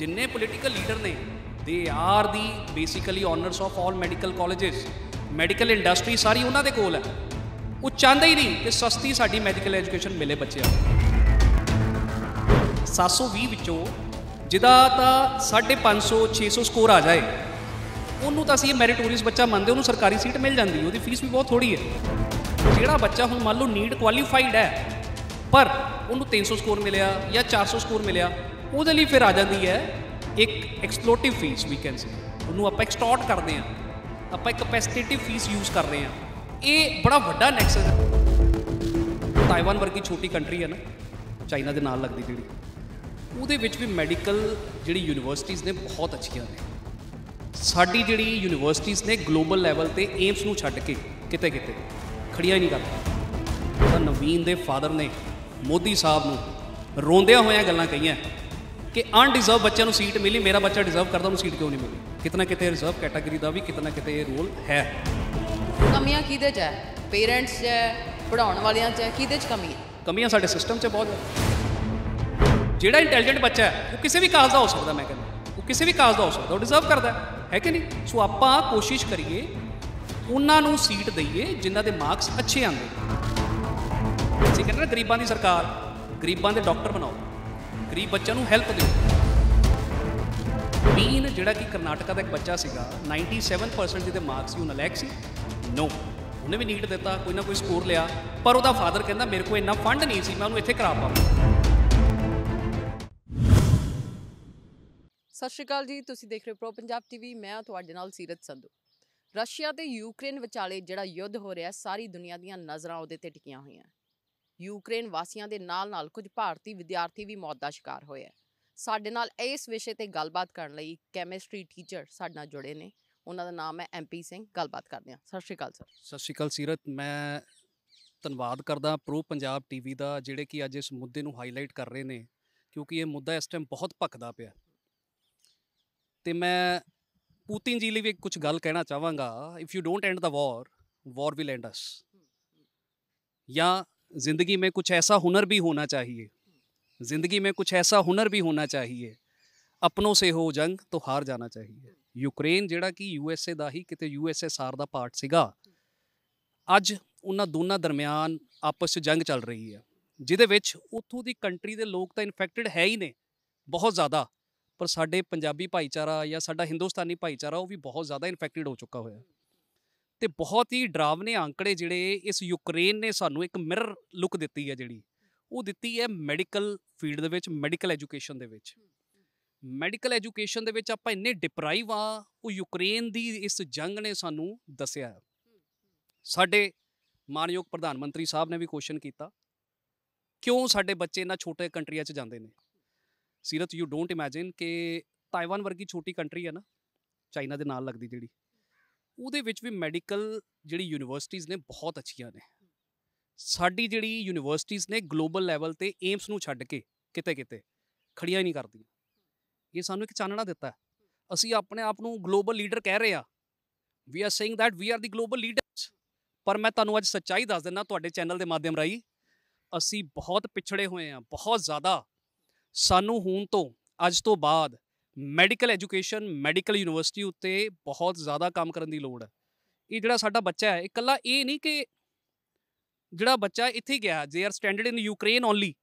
ਜਿੰਨੇ political leader ਨੇ they are the basically owners of all medical colleges medical industry ਸਾਰੀ ਉਹਨਾਂ ਦੇ ਕੋਲ ਹੈ ਉਹ ਚਾਹੁੰਦੇ ਹੀ ਨਹੀਂ ਕਿ ਸਸਤੀ ਸਾਡੀ ਮੈਡੀਕਲ ਐਜੂਕੇਸ਼ਨ ਮਿਲੇ ਬੱਚਿਆਂ ਨੂੰ 720 ਵਿੱਚੋਂ ਜਿਹਦਾ ਤਾਂ 550 600 ਸਕੋਰ ਆ ਜਾਏ ਉਹਨੂੰ ਤਾਂ ਅਸੀਂ ਮੈਰੀਟੋਰੀਅਸ ਬੱਚਾ ਮੰਨਦੇ ਉਹਨੂੰ ਸਰਕਾਰੀ ਸੀਟ ਮਿਲ ਜਾਂਦੀ ਉਹਦੀ ਫੀਸ ਵੀ ਬਹੁਤ ਥੋੜੀ ਹੈ ਜਿਹੜਾ ਬੱਚਾ ਹੁਣ ਮੰਨ ਲਓ ਨੀਡ ਕੁਆਲੀਫਾਈਡ ਹੈ ਪਰ ਉਹਨੂੰ 300 ਸਕੋਰ ਮਿਲਿਆ ਜਾਂ 400 ਸਕੋਰ ਮਿਲਿਆ ਉਹਦੇ ਲਈ ਫਿਰ ਆ ਜਾਂਦੀ ਹੈ ਇੱਕ ਐਕਸਪਲੋਟਿਵ ਫੀਸ ਵੀ ਕੈਨ ਸੀ ਉਹਨੂੰ ਆਪਾਂ ਐਕਸਟੋਰਟ ਕਰਦੇ ਆ ਆਪਾਂ ਇੱਕ ਕਪੈਸਿਟੇਟਿਵ ਫੀਸ ਯੂਜ਼ ਕਰ ਰਹੇ ਆ ਇਹ ਬੜਾ ਵੱਡਾ ਨੈਕਸਸ ਹੈ ਤਾਈਵਾਨ ਵਰਗੀ ਛੋਟੀ ਕੰਟਰੀ ਹੈ ਨਾ ਚਾਈਨਾ ਦੇ ਨਾਲ ਲੱਗਦੀ ਜਿਹੜੀ ਉਹਦੇ ਵਿੱਚ ਵੀ ਮੈਡੀਕਲ ਜਿਹੜੀ ਯੂਨੀਵਰਸਿਟੀਆਂ ਨੇ ਬਹੁਤ ਅੱਛੀਆਂ ਨੇ ਸਾਡੀ ਜਿਹੜੀ ਯੂਨੀਵਰਸਿਟੀਆਂ ਨੇ ਗਲੋਬਲ ਲੈਵਲ ਤੇ ਏਮਸ ਨੂੰ ਛੱਡ ਕੇ ਕਿਤੇ ਕਿਤੇ ਖੜੀਆਂ ਹੀ ਨਹੀਂ ਕਰਦੀ ਤਾਂ ਨਵੀਨ ਦੇ ਫਾਦਰ ਨੇ ਮੋਦੀ ਸਾਹਿਬ ਨੂੰ ਰੋਂਦਿਆਂ ਹੋਇਆਂ ਗੱਲਾਂ ਕਹੀਆਂ ਕਿ ਅਨਡਿਜ਼ਰਵ ਬੱਚਿਆਂ ਨੂੰ ਸੀਟ ਮਿਲੀ ਮੇਰਾ ਬੱਚਾ ਡਿਜ਼ਰਵ ਕਰਦਾ ਉਹਨੂੰ ਸੀਟ ਕਿਉਂ ਨਹੀਂ ਮਿਲੀ ਕਿਤਨਾ ਕਿਤੇ ਰਿਜ਼ਰਵ ਕੈਟਾਗਰੀ ਦਾ ਵੀ ਕਿਤਨਾ ਕਿਤੇ ਇਹ ਰੋਲ ਹੈ ਕਮੀਆਂ ਕਿਹਦੇ 'ਚ ਹੈ ਪੇਰੈਂਟਸ 'ਚ ਹੈ ਪੜਾਉਣ ਵਾਲਿਆਂ 'ਚ ਹੈ ਕਿਹਦੇ 'ਚ ਕਮੀ ਹੈ ਕਮੀਆਂ ਸਾਡੇ ਸਿਸਟਮ 'ਚ ਬਹੁਤ ਹੈ ਜਿਹੜਾ ਇੰਟੈਲੀਜੈਂਟ ਬੱਚਾ ਹੈ ਉਹ ਕਿਸੇ ਵੀ ਕਾਜ਼ ਦਾ ਹੋ ਸਕਦਾ ਮੈਂ ਕਹਿੰਦਾ ਉਹ ਕਿਸੇ ਵੀ ਕਾਜ਼ ਦਾ ਹੋ ਸਕਦਾ ਉਹ ਡਿਜ਼ਰਵ ਕਰਦਾ ਹੈ ਕਿ ਨਹੀਂ ਸੋ ਆਪਾਂ ਕੋਸ਼ਿਸ਼ ਕਰੀਏ ਉਹਨਾਂ ਨੂੰ ਸੀਟ ਦਈਏ ਜਿਨ੍ਹਾਂ ਦੇ ਮਾਰਕਸ ਅੱਛੇ ਆਉਂਦੇ ਅਸੀਂ ਕਹਿੰਦਾ ਨਾ ਗਰੀਬਾਂ ਦੀ ਸਰਕਾਰ ਗਰੀਬਾਂ ਦੇ ਡਾਕਟਰ ਬਣਾਓ ਗਰੀਬ ਬੱਚਿਆਂ ਨੂੰ ਹੈਲਪ ਦਿਓ ਮੀਨ ਜਿਹੜਾ ਕਿ ਕਰਨਾਟਕਾ ਦਾ ਇੱਕ ਬੱਚਾ ਸੀਗਾ 97% ਜਿਹਦੇ ਮਾਰਕਸ ਸੀ ਉਹ ਨਲੈਕ ਸੀ ਨੋ ਉਹਨੇ ਵੀ ਨੀਟ ਦਿੱਤਾ ਕੋਈ ਨਾ ਕੋਈ ਸਕੋਰ ਲਿਆ ਪਰ ਉਹਦਾ ਫਾਦਰ ਕਹਿੰਦਾ ਮੇਰੇ ਕੋਲ ਇੰਨਾ ਫੰਡ ਨਹੀਂ ਸੀ ਮੈਂ ਉਹਨੂੰ ਇੱਥੇ ਕਰਾ ਪਾਵਾਂ ਸਤਿ ਸ਼੍ਰੀ ਅਕਾਲ ਜੀ ਤੁਸੀਂ ਦੇਖ ਰਹੇ ਹੋ ਪ੍ਰੋ ਪੰਜਾਬ ਟੀਵੀ ਮੈਂ ਤੁਹਾਡੇ ਨਾਲ ਸੀਰਤ ਸੰਧੂ ਰਸ਼ੀਆ ਤੇ ਯੂਕਰੇਨ ਵਿਚਾਲੇ ਜਿਹੜਾ ਯੁੱਧ ਹੋ ਰਿਹਾ ਸਾਰੀ ਦੁਨੀਆ ਦੀਆਂ ਨਜ਼ਰਾਂ ਉਹਦੇ ਤੇ ਟਿਕੀਆਂ ਹੋਈਆਂ ਯੂਕਰੇਨ ਵਾਸੀਆਂ ਦੇ ਨਾਲ-ਨਾਲ ਕੁਝ ਭਾਰਤੀ ਵਿਦਿਆਰਥੀ ਵੀ ਮੌਤ ਦਾ ਸ਼ਿਕਾਰ ਹੋਏ ਆ ਸਾਡੇ ਨਾਲ ਇਸ ਵਿਸ਼ੇ ਤੇ ਗੱਲਬਾਤ ਕਰਨ ਲਈ ਕੈਮਿਸਟਰੀ ਟੀਚਰ ਸਾਡੇ ਨਾਲ ਜੁੜੇ ਨੇ ਉਹਨਾਂ ਦਾ ਨਾਮ ਹੈ ਐਮਪੀ ਸਿੰਘ ਗੱਲਬਾਤ ਕਰਦੇ ਆ ਸਤਿ ਸ਼੍ਰੀ ਅਕਾਲ ਸਰ ਸਤਿ ਸ਼੍ਰੀ ਅਕਾਲ ਸੀਰਤ ਮੈਂ ਧੰਨਵਾਦ ਕਰਦਾ ਪ੍ਰੋ ਪੰਜਾਬ ਟੀਵੀ ਦਾ ਜਿਹੜੇ ਕਿ ਅੱਜ ਇਸ ਮੁੱਦੇ ਨੂੰ ਹਾਈਲਾਈਟ ਕਰ ਰਹੇ ਨੇ ਕਿਉਂਕਿ ਇਹ ਮੁੱਦਾ ਇਸ ਟਾਈਮ ਬਹੁਤ ਭੱਕਦਾ ਪਿਆ ਤੇ ਮੈਂ ਪੂਤਿਨ ਜੀ ਲਈ ਵੀ ਕੁਝ ਗੱਲ ਕਹਿਣਾ ਚਾਹਾਂਗਾ if you don't end the war war will end us ਜਾਂ ज़िंदगी में कुछ ऐसा हुनर भी होना चाहिए ज़िंदगी में कुछ ऐसा हुनर भी होना चाहिए ਆਪਣੋ ਸੇ ਹੋ ਜੰਗ ਤੋ ਹਾਰ ਜਾਣਾ ਚਾਹੀਏ ਯੂਕਰੇਨ ਜਿਹੜਾ ਕਿ ਯੂਐਸਏ ਦਾ ਹੀ ਕਿਤੇ ਯੂਐਸਐਸਆਰ ਦਾ ਪਾਰਟ ਸੀਗਾ ਅੱਜ ਉਹਨਾਂ ਦੋਨਾਂ ਦਰਮਿਆਨ ਆਪਸ ਚ ਜੰਗ ਚੱਲ ਰਹੀ ਹੈ ਜਿਹਦੇ ਵਿੱਚ ਉਥੋਂ ਦੀ ਕੰਟਰੀ ਦੇ ਲੋਕ ਤਾਂ ਇਨਫੈਕਟਡ ਹੈ ਹੀ ਨੇ ਬਹੁਤ ਜ਼ਿਆਦਾ ਪਰ ਸਾਡੇ ਪੰਜਾਬੀ ਭਾਈਚਾਰਾ ਜਾਂ ਸਾਡਾ ਹਿੰਦੁਸਤਾਨੀ ਭਾਈਚਾਰਾ ਉਹ ਵੀ ਬਹੁਤ ਜ਼ਿਆਦਾ ਇਨਫੈਕਟਡ ਹੋ ਚੁੱਕਾ ਹੋਇਆ ਹੈ ਤੇ ਬਹੁਤ ਹੀ ਡਰਾਵਨੇ ਅੰਕੜੇ ਜਿਹੜੇ ਇਸ ਯੂਕਰੇਨ ਨੇ ਸਾਨੂੰ ਇੱਕ ਮਿਰਰ ਲੁੱਕ ਦਿੱਤੀ ਹੈ ਜਿਹੜੀ ਉਹ ਦਿੱਤੀ ਹੈ ਮੈਡੀਕਲ ਫੀਲਡ ਦੇ ਵਿੱਚ ਮੈਡੀਕਲ ਐਜੂਕੇਸ਼ਨ ਦੇ ਵਿੱਚ ਮੈਡੀਕਲ ਐਜੂਕੇਸ਼ਨ ਦੇ ਵਿੱਚ ਆਪਾਂ ਇੰਨੇ ਡਿਪਰਾਈਵ ਆ ਉਹ ਯੂਕਰੇਨ ਦੀ ਇਸ ਜੰਗ ਨੇ ਸਾਨੂੰ ਦੱਸਿਆ ਸਾਡੇ ਮਾਨਯੋਗ ਪ੍ਰਧਾਨ ਮੰਤਰੀ ਸਾਹਿਬ ਨੇ ਵੀ ਕੁਐਸਚਨ ਕੀਤਾ ਕਿਉਂ ਸਾਡੇ ਬੱਚੇ ਇਨਾ ਛੋਟੇ ਕੰਟਰੀਆਂ 'ਚ ਜਾਂਦੇ ਨੇ ਸਿਰਤ ਯੂ ਡੋਨਟ ਇਮੇਜਿਨ ਕਿ ਤਾਈਵਾਨ ਵਰਗੀ ਛੋਟੀ ਕੰਟਰੀ ਹੈ ਨਾ ਚਾਈਨਾ ਦੇ ਨਾਲ ਲੱਗਦੀ ਜਿਹੜੀ ਉਹਦੇ ਵਿੱਚ ਵੀ ਮੈਡੀਕਲ ਜਿਹੜੀ ਯੂਨੀਵਰਸਿਟੀਆਂ ਨੇ ਬਹੁਤ ਅੱਛੀਆਂ ਨੇ ਸਾਡੀ ਜਿਹੜੀ ਯੂਨੀਵਰਸਿਟੀਆਂ ਨੇ ਗਲੋਬਲ ਲੈਵਲ ਤੇ ਏਮਸ ਨੂੰ ਛੱਡ ਕੇ ਕਿਤੇ ਕਿਤੇ ਖੜੀਆਂ ਹੀ ਨਹੀਂ ਕਰਦੀਆਂ ਇਹ ਸਾਨੂੰ ਇੱਕ ਚਾਨਣਾ ਦਿੱਤਾ ਅਸੀਂ ਆਪਣੇ ਆਪ ਨੂੰ ਗਲੋਬਲ ਲੀਡਰ ਕਹਿ ਰਹੇ ਆ we are saying that we are the global leaders ਪਰ ਮੈਂ ਤੁਹਾਨੂੰ ਅੱਜ ਸੱਚਾਈ ਦੱਸ ਦਿੰਦਾ ਤੁਹਾਡੇ ਚੈਨਲ ਦੇ ਮਾਧਿਅਮ ਰਾਹੀਂ ਅਸੀਂ ਬਹੁਤ ਪਿਛੜੇ ਹੋਏ ਆ ਬਹੁਤ ਜ਼ਿਆਦਾ ਸਾਨੂੰ ਹੁਣ ਤੋਂ ਅੱਜ ਤੋਂ ਬਾਅਦ ਮੈਡੀਕਲ ਐਜੂਕੇਸ਼ਨ ਮੈਡੀਕਲ ਯੂਨੀਵਰਸਿਟੀ ਉੱਤੇ ਬਹੁਤ ਜ਼ਿਆਦਾ ਕੰਮ ਕਰਨ ਦੀ ਲੋੜ ਹੈ ਇਹ ਜਿਹੜਾ ਸਾਡਾ ਬੱਚਾ ਹੈ ਇਕੱਲਾ ਇਹ ਨਹੀਂ ਕਿ ਜਿਹੜਾ ਬੱਚਾ ਇੱਥੇ ਗਿਆ they are standard in Ukraine only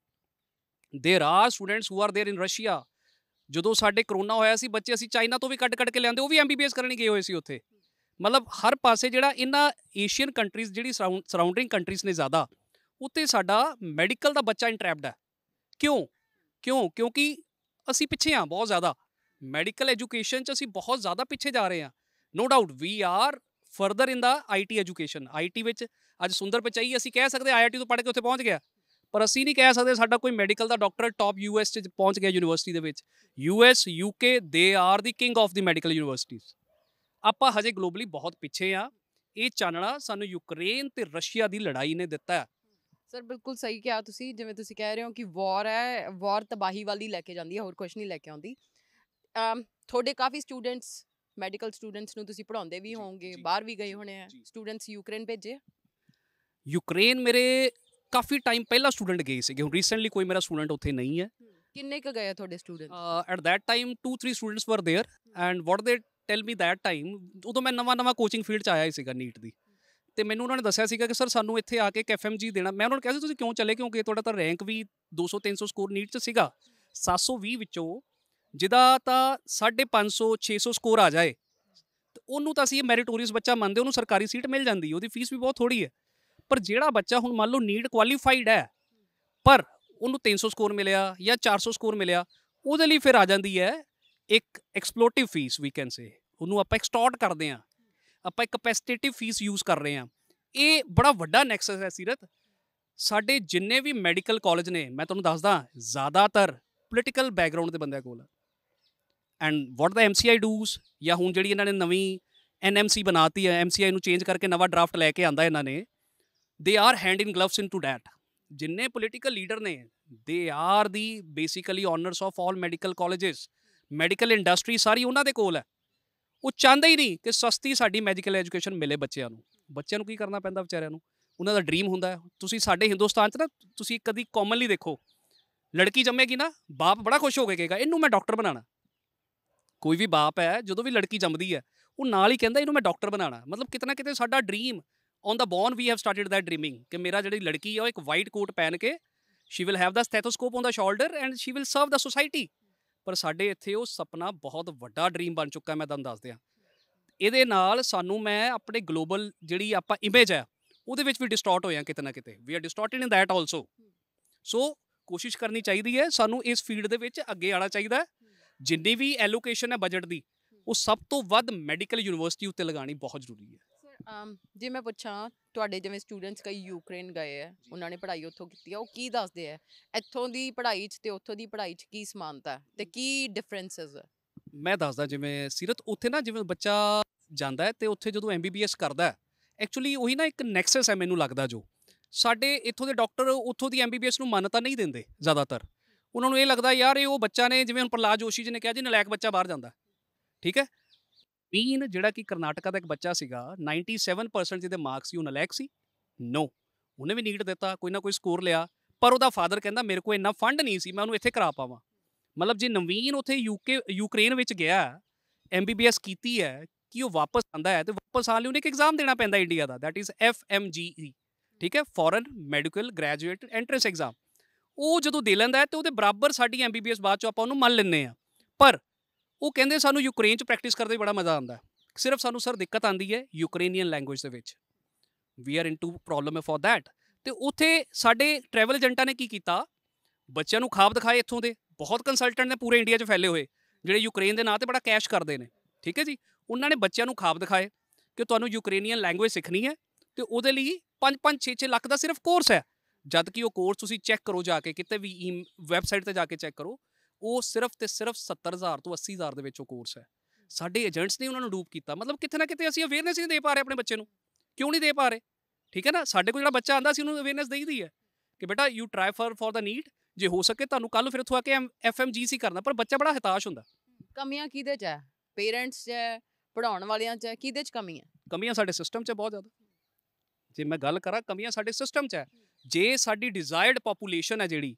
there are students who are there in Russia ਜਦੋਂ ਸਾਡੇ ਕਰੋਨਾ ਹੋਇਆ ਸੀ ਬੱਚੇ ਅਸੀਂ ਚਾਈਨਾ ਤੋਂ ਵੀ ਕੱਟ-ਕੱਟ ਕੇ ਲਿਆਂਦੇ ਉਹ ਵੀ ਐਮਬੀਬੀਐਸ ਕਰਨ ਗਏ ਹੋਏ ਸੀ ਉੱਥੇ ਮਤਲਬ ਹਰ ਪਾਸੇ ਜਿਹੜਾ ਇਹਨਾਂ ਏਸ਼ੀਅਨ ਕੰਟਰੀਜ਼ ਜਿਹੜੀ ਸਰਾਊਂਡਿੰਗ ਕੰਟਰੀਜ਼ ਨੇ ਜ਼ਿਆਦਾ ਉੱਤੇ ਸਾਡਾ ਮੈਡੀਕਲ ਦਾ ਬੱਚਾ ਇੰਟਰੈਪਡ ਹੈ ਕਿਉਂ ਕਿਉਂ ਕਿਉਂਕਿ ਅਸੀਂ ਪਿੱਛੇ ਆ ਬਹੁਤ ਜ਼ਿਆਦਾ ਮੈਡੀਕਲ ਐਜੂਕੇਸ਼ਨ ਚ ਅਸੀਂ ਬਹੁਤ ਜ਼ਿਆਦਾ ਪਿੱਛੇ ਜਾ ਰਹੇ ਹਾਂ no doubt we are further in the IT education IT ਵਿੱਚ ਅੱਜ ਸੁੰਦਰ ਪਚਾਈ ਅਸੀਂ ਕਹਿ ਸਕਦੇ ਆਈਆਈਟੀ ਤੋਂ ਪੜ੍ਹ ਕੇ ਉੱਥੇ ਪਹੁੰਚ ਗਿਆ ਪਰ ਅਸੀਂ ਨਹੀਂ ਕਹਿ ਸਕਦੇ ਸਾਡਾ ਕੋਈ ਮੈਡੀਕਲ ਦਾ ਡਾਕਟਰ ਟਾਪ ਯੂਐਸ ਚ ਪਹੁੰਚ ਗਿਆ ਯੂਨੀਵਰਸਿਟੀ ਦੇ ਵਿੱਚ US UK they are the king of the medical universities ਆਪਾਂ ਹਜੇ ਗਲੋਬਲੀ ਬਹੁਤ ਪਿੱਛੇ ਆ ਇਹ ਚਾਨਣਾ ਸਾਨੂੰ ਯੂਕਰੇਨ ਤੇ ਰਸ਼ੀਆ ਦੀ ਲੜਾਈ ਨੇ ਦਿੱਤਾ ਸਰ ਬਿਲਕੁਲ ਸਹੀ ਕਿਹਾ ਤੁਸੀਂ ਜਿਵੇਂ ਤੁਸੀਂ ਕਹਿ ਰਹੇ ਹੋ ਕਿ ਵਾਰ ਹੈ ਵਾਰ ਤਬਾਹੀ ਵਾਲੀ ਲੈ ਕੇ ਜਾਂਦੀ ਹੈ ਹੋਰ ਕੁਝ ਨਹੀਂ ਲੈ ਕੇ ਆਉਂਦੀ ਤੁਹਾਡੇ ਕਾਫੀ ਸਟੂਡੈਂਟਸ ਮੈਡੀਕਲ ਸਟੂਡੈਂਟਸ ਨੂੰ ਤੁਸੀਂ ਪੜਾਉਂਦੇ ਵੀ ਹੋਵੋਗੇ ਬਾਹਰ ਵੀ ਗਏ ਹੋਣੇ ਆ ਸਟੂਡੈਂਟਸ ਯੂਕਰੇਨ ਭੇਜੇ ਯੂਕਰੇਨ ਮੇਰੇ ਕਾਫੀ ਟਾਈਮ ਪਹਿਲਾਂ ਸਟੂਡੈਂਟ ਗਏ ਸੀਗੇ ਹੁਣ ਰੀਸੈਂਟਲੀ ਕੋਈ ਮੇਰਾ ਸਟੂਡੈਂਟ ਉੱਥੇ ਨਹੀਂ ਹੈ ਕਿੰਨੇ ਕ ਗਏ ਤੁਹਾਡੇ student at that time 2 3 students were there and what they tell me that time ਉਦੋਂ ਮੈਂ ਨਵਾਂ ਨਵਾਂ ਕੋਚਿੰਗ ਫੀਲਡ ਚ ਆਇਆ ਸੀਗਾ ਨੀਟ ਦੀ ਤੇ ਮੈਨੂੰ ਉਹਨਾਂ ਨੇ ਦੱਸਿਆ ਸੀਗਾ ਕਿ ਸਰ ਸਾਨੂੰ ਇੱਥੇ ਆ ਕੇ ਕੈਫਐਮਜੀ ਦੇਣਾ ਮੈਂ ਉਹਨਾਂ ਨੂੰ ਕਿਹਾ ਸੀ ਤੁਸੀਂ ਕਿਉਂ ਚਲੇ ਕਿਉਂਕਿ ਤੁਹਾਡਾ ਤਾਂ ਰੈਂਕ ਵੀ 200 300 ਸਕੋਰ ਨੀਟ ਚ ਸੀਗਾ 720 ਵਿੱਚੋਂ ਜਿਹਦਾ ਤਾਂ 550 600 ਸਕੋਰ ਆ ਜਾਏ ਉਹਨੂੰ ਤਾਂ ਅਸੀਂ ਮੈਰੀਟੋਰੀਅਸ ਬੱਚਾ ਮੰਨਦੇ ਉਹਨੂੰ ਸਰਕਾਰੀ ਸੀਟ ਮਿਲ ਜਾਂਦੀ ਉਹਦੀ ਫੀਸ ਵੀ ਬਹੁਤ ਥੋੜੀ ਹੈ ਪਰ ਜਿਹੜਾ ਬੱਚਾ ਹੁਣ ਮੰਨ ਲਓ ਨੀਡ ਕੁਆਲੀਫਾਈਡ ਹੈ ਪਰ ਉਹਨੂੰ 300 ਸਕੋਰ ਮਿਲਿਆ ਜਾਂ 400 ਸਕੋਰ ਮਿਲਿਆ ਉਹਦੇ ਲਈ ਫਿਰ ਆ ਜਾਂਦੀ ਹੈ ਇੱਕ ਐਕਸਪਲੋਟਿਵ ਫੀਸ ਵੀ ਕੈਨ ਸੇ ਉਹਨੂੰ ਆਪਾਂ ਐਕਸਟੋਰਟ ਕਰਦੇ ਆ ਆਪਾਂ ਇੱਕ ਕੈਪੈਸਿਟੇਟਿਵ ਫੀਸ ਯੂਜ਼ ਕਰ ਰਹੇ ਆ ਇਹ ਬੜਾ ਵੱਡਾ ਨੈਕਸਸ ਹੈ ਸਿਰਤ ਸਾਡੇ ਜਿੰਨੇ ਵੀ ਮੈਡੀਕਲ ਕਾਲਜ ਨੇ ਮੈਂ ਤੁਹਾਨੂੰ ਦੱਸਦਾ ਜ਼ਿਆਦਾਤਰ ਪੋਲੀਟੀਕਲ ਬੈਕਗ੍ਰਾਉਂਡ ਦੇ ਬੰਦਿਆਂ ਕੋਲ ਐਂਡ ਵਾਟ ਦਾ ਐਮਸੀਆਈ ਡੂਸ ਜਾਂ ਹੁਣ ਜਿਹੜੀ ਇਹਨਾਂ ਨੇ ਨਵੀਂ ਐਨਐਮਸੀ ਬਣਾਤੀ ਹੈ ਐਮਸੀਆਈ ਨੂੰ ਚੇਂਜ ਕਰਕੇ ਨਵਾਂ ਡਰਾਫਟ ਲੈ ਕੇ ਆਂਦਾ ਇਹਨਾਂ ਨੇ they are hand in gloves in to that ਜਿੰਨੇ ਪੋਲੀਟੀਕਲ ਲੀਡਰ ਨੇ they are the basically owners of all medical colleges medical industry ਸਾਰੀ ਉਹਨਾਂ ਦੇ ਕੋਲ ਹੈ ਉਹ ਚਾਹੁੰਦੇ ਹੀ ਨਹੀਂ ਕਿ ਸਸਤੀ ਸਾਡੀ ਮੈਡੀਕਲ ਐਜੂਕੇਸ਼ਨ ਮਿਲੇ ਬੱਚਿਆਂ ਨੂੰ ਬੱਚਿਆਂ ਨੂੰ ਕੀ ਕਰਨਾ ਪੈਂਦਾ ਵਿਚਾਰਿਆਂ ਨੂੰ ਉਹਨਾਂ ਦਾ ਡ੍ਰੀਮ ਹੁੰਦਾ ਤੁਸੀਂ ਸਾਡੇ ਹਿੰਦੁਸਤਾਨ 'ਚ ਨਾ ਤੁਸੀਂ ਕਦੀ ਕਾਮਨਲੀ ਦੇਖੋ ਲੜਕੀ ਜੰਮੇਗੀ ਨਾ ਬਾਪ ਬੜਾ ਖੁਸ਼ ਹੋ ਕੇ ਕਹੇਗਾ ਇਹਨੂੰ ਮੈਂ ਡਾਕਟਰ ਬਣਾਣਾ ਕੋਈ ਵੀ ਬਾਪ ਹੈ ਜਦੋਂ ਵੀ ਲੜਕੀ ਜੰਮਦੀ ਹੈ ਉਹ ਨਾਲ ਹੀ ਕਹਿੰਦਾ ਇਹਨੂੰ ਮੈਂ ਡਾਕਟਰ ਬਣਾਣਾ ਮਤਲਬ ਕਿਤਨਾ ਕਿਤੇ ਸਾਡਾ dream on the born we have started that dreaming ਕਿ ਮੇਰਾ ਜਿਹੜੀ ਲੜਕੀ ਹੈ ਉਹ ਇੱਕ ਵਾਈਟ ਕੋਟ ਪਹਿਨ ਕੇ she will have the stethoscope on the shoulder and she will serve the society ਪਰ ਸਾਡੇ ਇੱਥੇ ਉਹ ਸੁਪਨਾ ਬਹੁਤ ਵੱਡਾ ਡ੍ਰੀਮ ਬਣ ਚੁੱਕਾ ਮੈਂ ਤੁਹਾਨੂੰ ਦੱਸ ਦਿਆਂ ਇਹਦੇ ਨਾਲ ਸਾਨੂੰ ਮੈਂ ਆਪਣੇ ਗਲੋਬਲ ਜਿਹੜੀ ਆਪਾਂ ਇਮੇਜ ਹੈ ਉਹਦੇ ਵਿੱਚ ਵੀ ਡਿਸਟਾਰਟ ਹੋਇਆ ਕਿਤਨਾ ਕਿਤੇ we are distorted in that also so ਕੋਸ਼ਿਸ਼ ਕਰਨੀ ਚਾਹੀਦੀ ਹੈ ਸਾਨੂੰ ਇਸ ਫੀਲਡ ਦੇ ਵਿੱਚ ਅੱਗੇ ਆਣਾ ਚਾਹੀਦਾ ਜਿੰਨੀ ਵੀ ਐਲੋਕੇਸ਼ਨ ਹੈ ਬਜਟ ਦੀ ਉਹ ਸਭ ਤੋਂ ਵੱਧ ਮੈਡੀਕਲ ਯੂਨੀਵਰਸਿਟੀ ਉੱਤੇ ਲਗਾਣੀ ਬਹੁਤ ਜ਼ਰੂਰੀ ਹੈ ਜੇ ਮੈਂ ਪੁੱਛਾਂ ਤੁਹਾਡੇ ਜਿਵੇਂ ਸਟੂਡੈਂਟਸ ਕਈ ਯੂਕਰੇਨ ਗਏ ਆ ਉਹਨਾਂ ਨੇ ਪੜ੍ਹਾਈ ਉੱਥੋਂ ਕੀਤੀ ਆ ਉਹ ਕੀ ਦੱਸਦੇ ਆ ਇੱਥੋਂ ਦੀ ਪੜ੍ਹਾਈ 'ਚ ਤੇ ਉੱਥੋਂ ਦੀ ਪੜ੍ਹਾਈ 'ਚ ਕੀ ਸਮਾਨਤਾ ਤੇ ਕੀ ਡਿਫਰੈਂਸਸ ਮੈਂ ਦੱਸਦਾ ਜਿਵੇਂ ਸਿਰਤ ਉੱਥੇ ਨਾ ਜਿਵੇਂ ਬੱਚਾ ਜਾਂਦਾ ਤੇ ਉੱਥੇ ਜਦੋਂ ਐਮਬੀਬੀਐਸ ਕਰਦਾ ਐਕਚੁਅਲੀ ਉਹੀ ਨਾ ਇੱਕ ਨੈਕਸਸ ਹੈ ਮੈਨੂੰ ਲੱਗਦਾ ਜੋ ਸਾਡੇ ਇੱਥੋਂ ਦੇ ਡਾਕਟਰ ਉੱਥੋਂ ਦੀ ਐਮਬੀਬੀਐਸ ਨੂੰ ਮਾਨਤਾ ਨਹੀਂ ਦਿੰਦੇ ਜ਼ਿਆਦਾਤਰ ਉਹਨਾਂ ਨੂੰ ਇਹ ਲੱਗਦਾ ਯਾਰ ਇਹ ਉਹ ਬੱਚਾ ਨੇ ਜਿਵੇਂ ਹੁਣ ਪ੍ਰਲਾਜ ਜੋਸ਼ੀ ਜੀ ਨੇ ਕਿਹਾ ਜੀ ਨਲਾਇਕ ਬੱਚਾ ਬਾਹਰ ਜਾਂਦਾ ਠੀਕ ਹੈ ਵੀਨ ਜਿਹੜਾ ਕਿ ਕਰਨਾਟਕਾ ਦਾ ਇੱਕ ਬੱਚਾ ਸੀਗਾ 97% ਜਿਹਦੇ ਮਾਰਕਸ ਸੀ ਉਹ ਨਲਾਇਕ ਸੀ ਨੋ ਉਹਨੇ ਵੀ ਨੀਟ ਦਿੱਤਾ ਕੋਈ ਨਾ ਕੋਈ ਸਕੋਰ ਲਿਆ ਪਰ ਉਹਦਾ ਫਾਦਰ ਕਹਿੰਦਾ ਮੇਰੇ ਕੋਲ ਇੰਨਾ ਫੰਡ ਨਹੀਂ ਸੀ ਮੈਂ ਉਹਨੂੰ ਇੱਥੇ ਕਰਾ ਪਾਵਾਂ ਮਤਲਬ ਜੇ ਨਵੀਨ ਉਥੇ ਯੂਕੇ ਯੂਕਰੇਨ ਵਿੱਚ ਗਿਆ ਐਮਬੀਬੀਐਸ ਕੀਤੀ ਹੈ ਕਿ ਉਹ ਵਾਪਸ ਆਂਦਾ ਹੈ ਤੇ ਵਾਪਸ ਆਉਣ ਲਈ ਉਹਨੇ ਇੱਕ ਐਗਜ਼ਾਮ ਦੇਣਾ ਪੈਂਦਾ ਇੰਡੀਆ ਦਾ ਥੈਟ ਇਜ਼ ਐਫਐਮਜੀਈ ਠੀਕ ਹੈ foreign medical graduate entrance exam ਉਹ ਜਦੋਂ ਦੇ ਲੈਂਦਾ ਹੈ ਤੇ ਉਹਦੇ ਬਰਾਬਰ ਸਾਡੀ ਐਮਬੀਬੀਐਸ ਬਾਅਦ ਚੋਂ ਆਪਾਂ ਉਹਨੂੰ ਮੰਨ ਲੈਂਦੇ ਆ ਪਰ ਉਹ ਕਹਿੰਦੇ ਸਾਨੂੰ ਯੂਕਰੇਨ 'ਚ ਪ੍ਰੈਕਟਿਸ ਕਰਦੇ ਬੜਾ ਮਜ਼ਾ ਆਉਂਦਾ ਸਿਰਫ ਸਾਨੂੰ ਸਰ ਦਿੱਕਤ ਆਂਦੀ ਹੈ ਯੂਕਰੇਨੀਅਨ ਲੈਂਗੁਏਜ ਦੇ ਵਿੱਚ we are into problem for that ਤੇ ਉਥੇ ਸਾਡੇ ਟਰੈਵਲ ਏਜੰਟਾਂ ਨੇ ਕੀ ਕੀਤਾ ਬੱਚਿਆਂ ਨੂੰ ਖਾਬ ਦਿਖਾਏ ਇੱਥੋਂ ਦੇ ਬਹੁਤ ਕੰਸਲਟੈਂਟ ਨੇ ਪੂਰੇ ਇੰਡੀਆ 'ਚ ਫੈਲੇ ਹੋਏ ਜਿਹੜੇ ਯੂਕਰੇਨ ਦੇ ਨਾਂ ਤੇ ਬੜਾ ਕੈਸ਼ ਕਰਦੇ ਨੇ ਠੀਕ ਹੈ ਜੀ ਉਹਨਾਂ ਨੇ ਬੱਚਿਆਂ ਨੂੰ ਖਾਬ ਦਿਖਾਏ ਕਿ ਤੁਹਾਨੂੰ ਯੂਕਰੇਨੀਅਨ ਲੈਂਗੁਏਜ ਸਿੱਖਣੀ ਹੈ ਤੇ ਉਹਦੇ ਲਈ 5 5 6 6 ਲੱਖ ਦਾ ਸਿਰਫ ਕੋਰਸ ਹੈ ਜਦ ਕਿ ਉਹ ਕੋਰਸ ਤੁਸੀਂ ਚੈੱਕ ਕਰੋ ਜਾ ਕੇ ਕਿਤੇ ਵੀ ਵੈਬਸਾਈਟ e-, ਤੇ ਜਾ ਕੇ ਚੈੱਕ ਕਰੋ ਉਹ ਸਿਰਫ ਤੇ ਸਿਰਫ 70000 ਤੋਂ 80000 ਦੇ ਵਿੱਚ ਉਹ ਕੋਰਸ ਹੈ ਸਾਡੇ ਏਜੰਟਸ ਨੇ ਉਹਨਾਂ ਨੂੰ ਡੂਪ ਕੀਤਾ ਮਤਲਬ ਕਿਤੇ ਨਾ ਕਿਤੇ ਅਸੀਂ ਅਵੇਅਰਨੈਸ ਨਹੀਂ ਦੇ ਪਾ ਰਹੇ ਆਪਣੇ ਬੱਚੇ ਨੂੰ ਕਿਉਂ ਨਹੀਂ ਦੇ ਪਾ ਰਹੇ ਠੀਕ ਹੈ ਨਾ ਸਾਡੇ ਕੋਲ ਜਿਹੜਾ ਬੱਚਾ ਆਂਦਾ ਸੀ ਉਹਨੂੰ ਅਵੇਅਰਨੈਸ ਦੇਈਦੀ ਹੈ ਕਿ ਬੇਟਾ you try for for the need ਜੇ ਹੋ ਸਕੇ ਤੁਹਾਨੂੰ ਕੱਲ ਫਿਰ ਉਥੋਂ ਆ ਕੇ ਐਫਐਮਜੀਸੀ ਕਰਨਾ ਪਰ ਬੱਚਾ ਬੜਾ ਹਤਾਸ਼ ਹੁੰਦਾ ਕਮੀਆਂ ਕਿਹਦੇ 'ਚ ਹੈ ਪੇਰੈਂਟਸ 'ਚ ਹੈ ਪੜਾਉਣ ਵਾਲਿਆਂ 'ਚ ਹੈ ਕਿਹਦੇ 'ਚ ਕਮੀਆਂ ਕਮੀਆਂ ਸਾਡੇ ਸਿਸਟਮ 'ਚ ਬਹੁਤ ਜ਼ਿਆਦਾ ਜੇ ਮੈਂ ਗੱਲ ਕਰਾਂ ਕਮੀਆਂ ਸਾਡੇ ਸਿਸਟਮ 'ਚ ਹੈ ਜੇ ਸਾਡੀ ਡਿਜ਼ਾਇਰਡ ਪੋਪੂਲੇਸ਼ਨ ਹੈ ਜਿਹੜੀ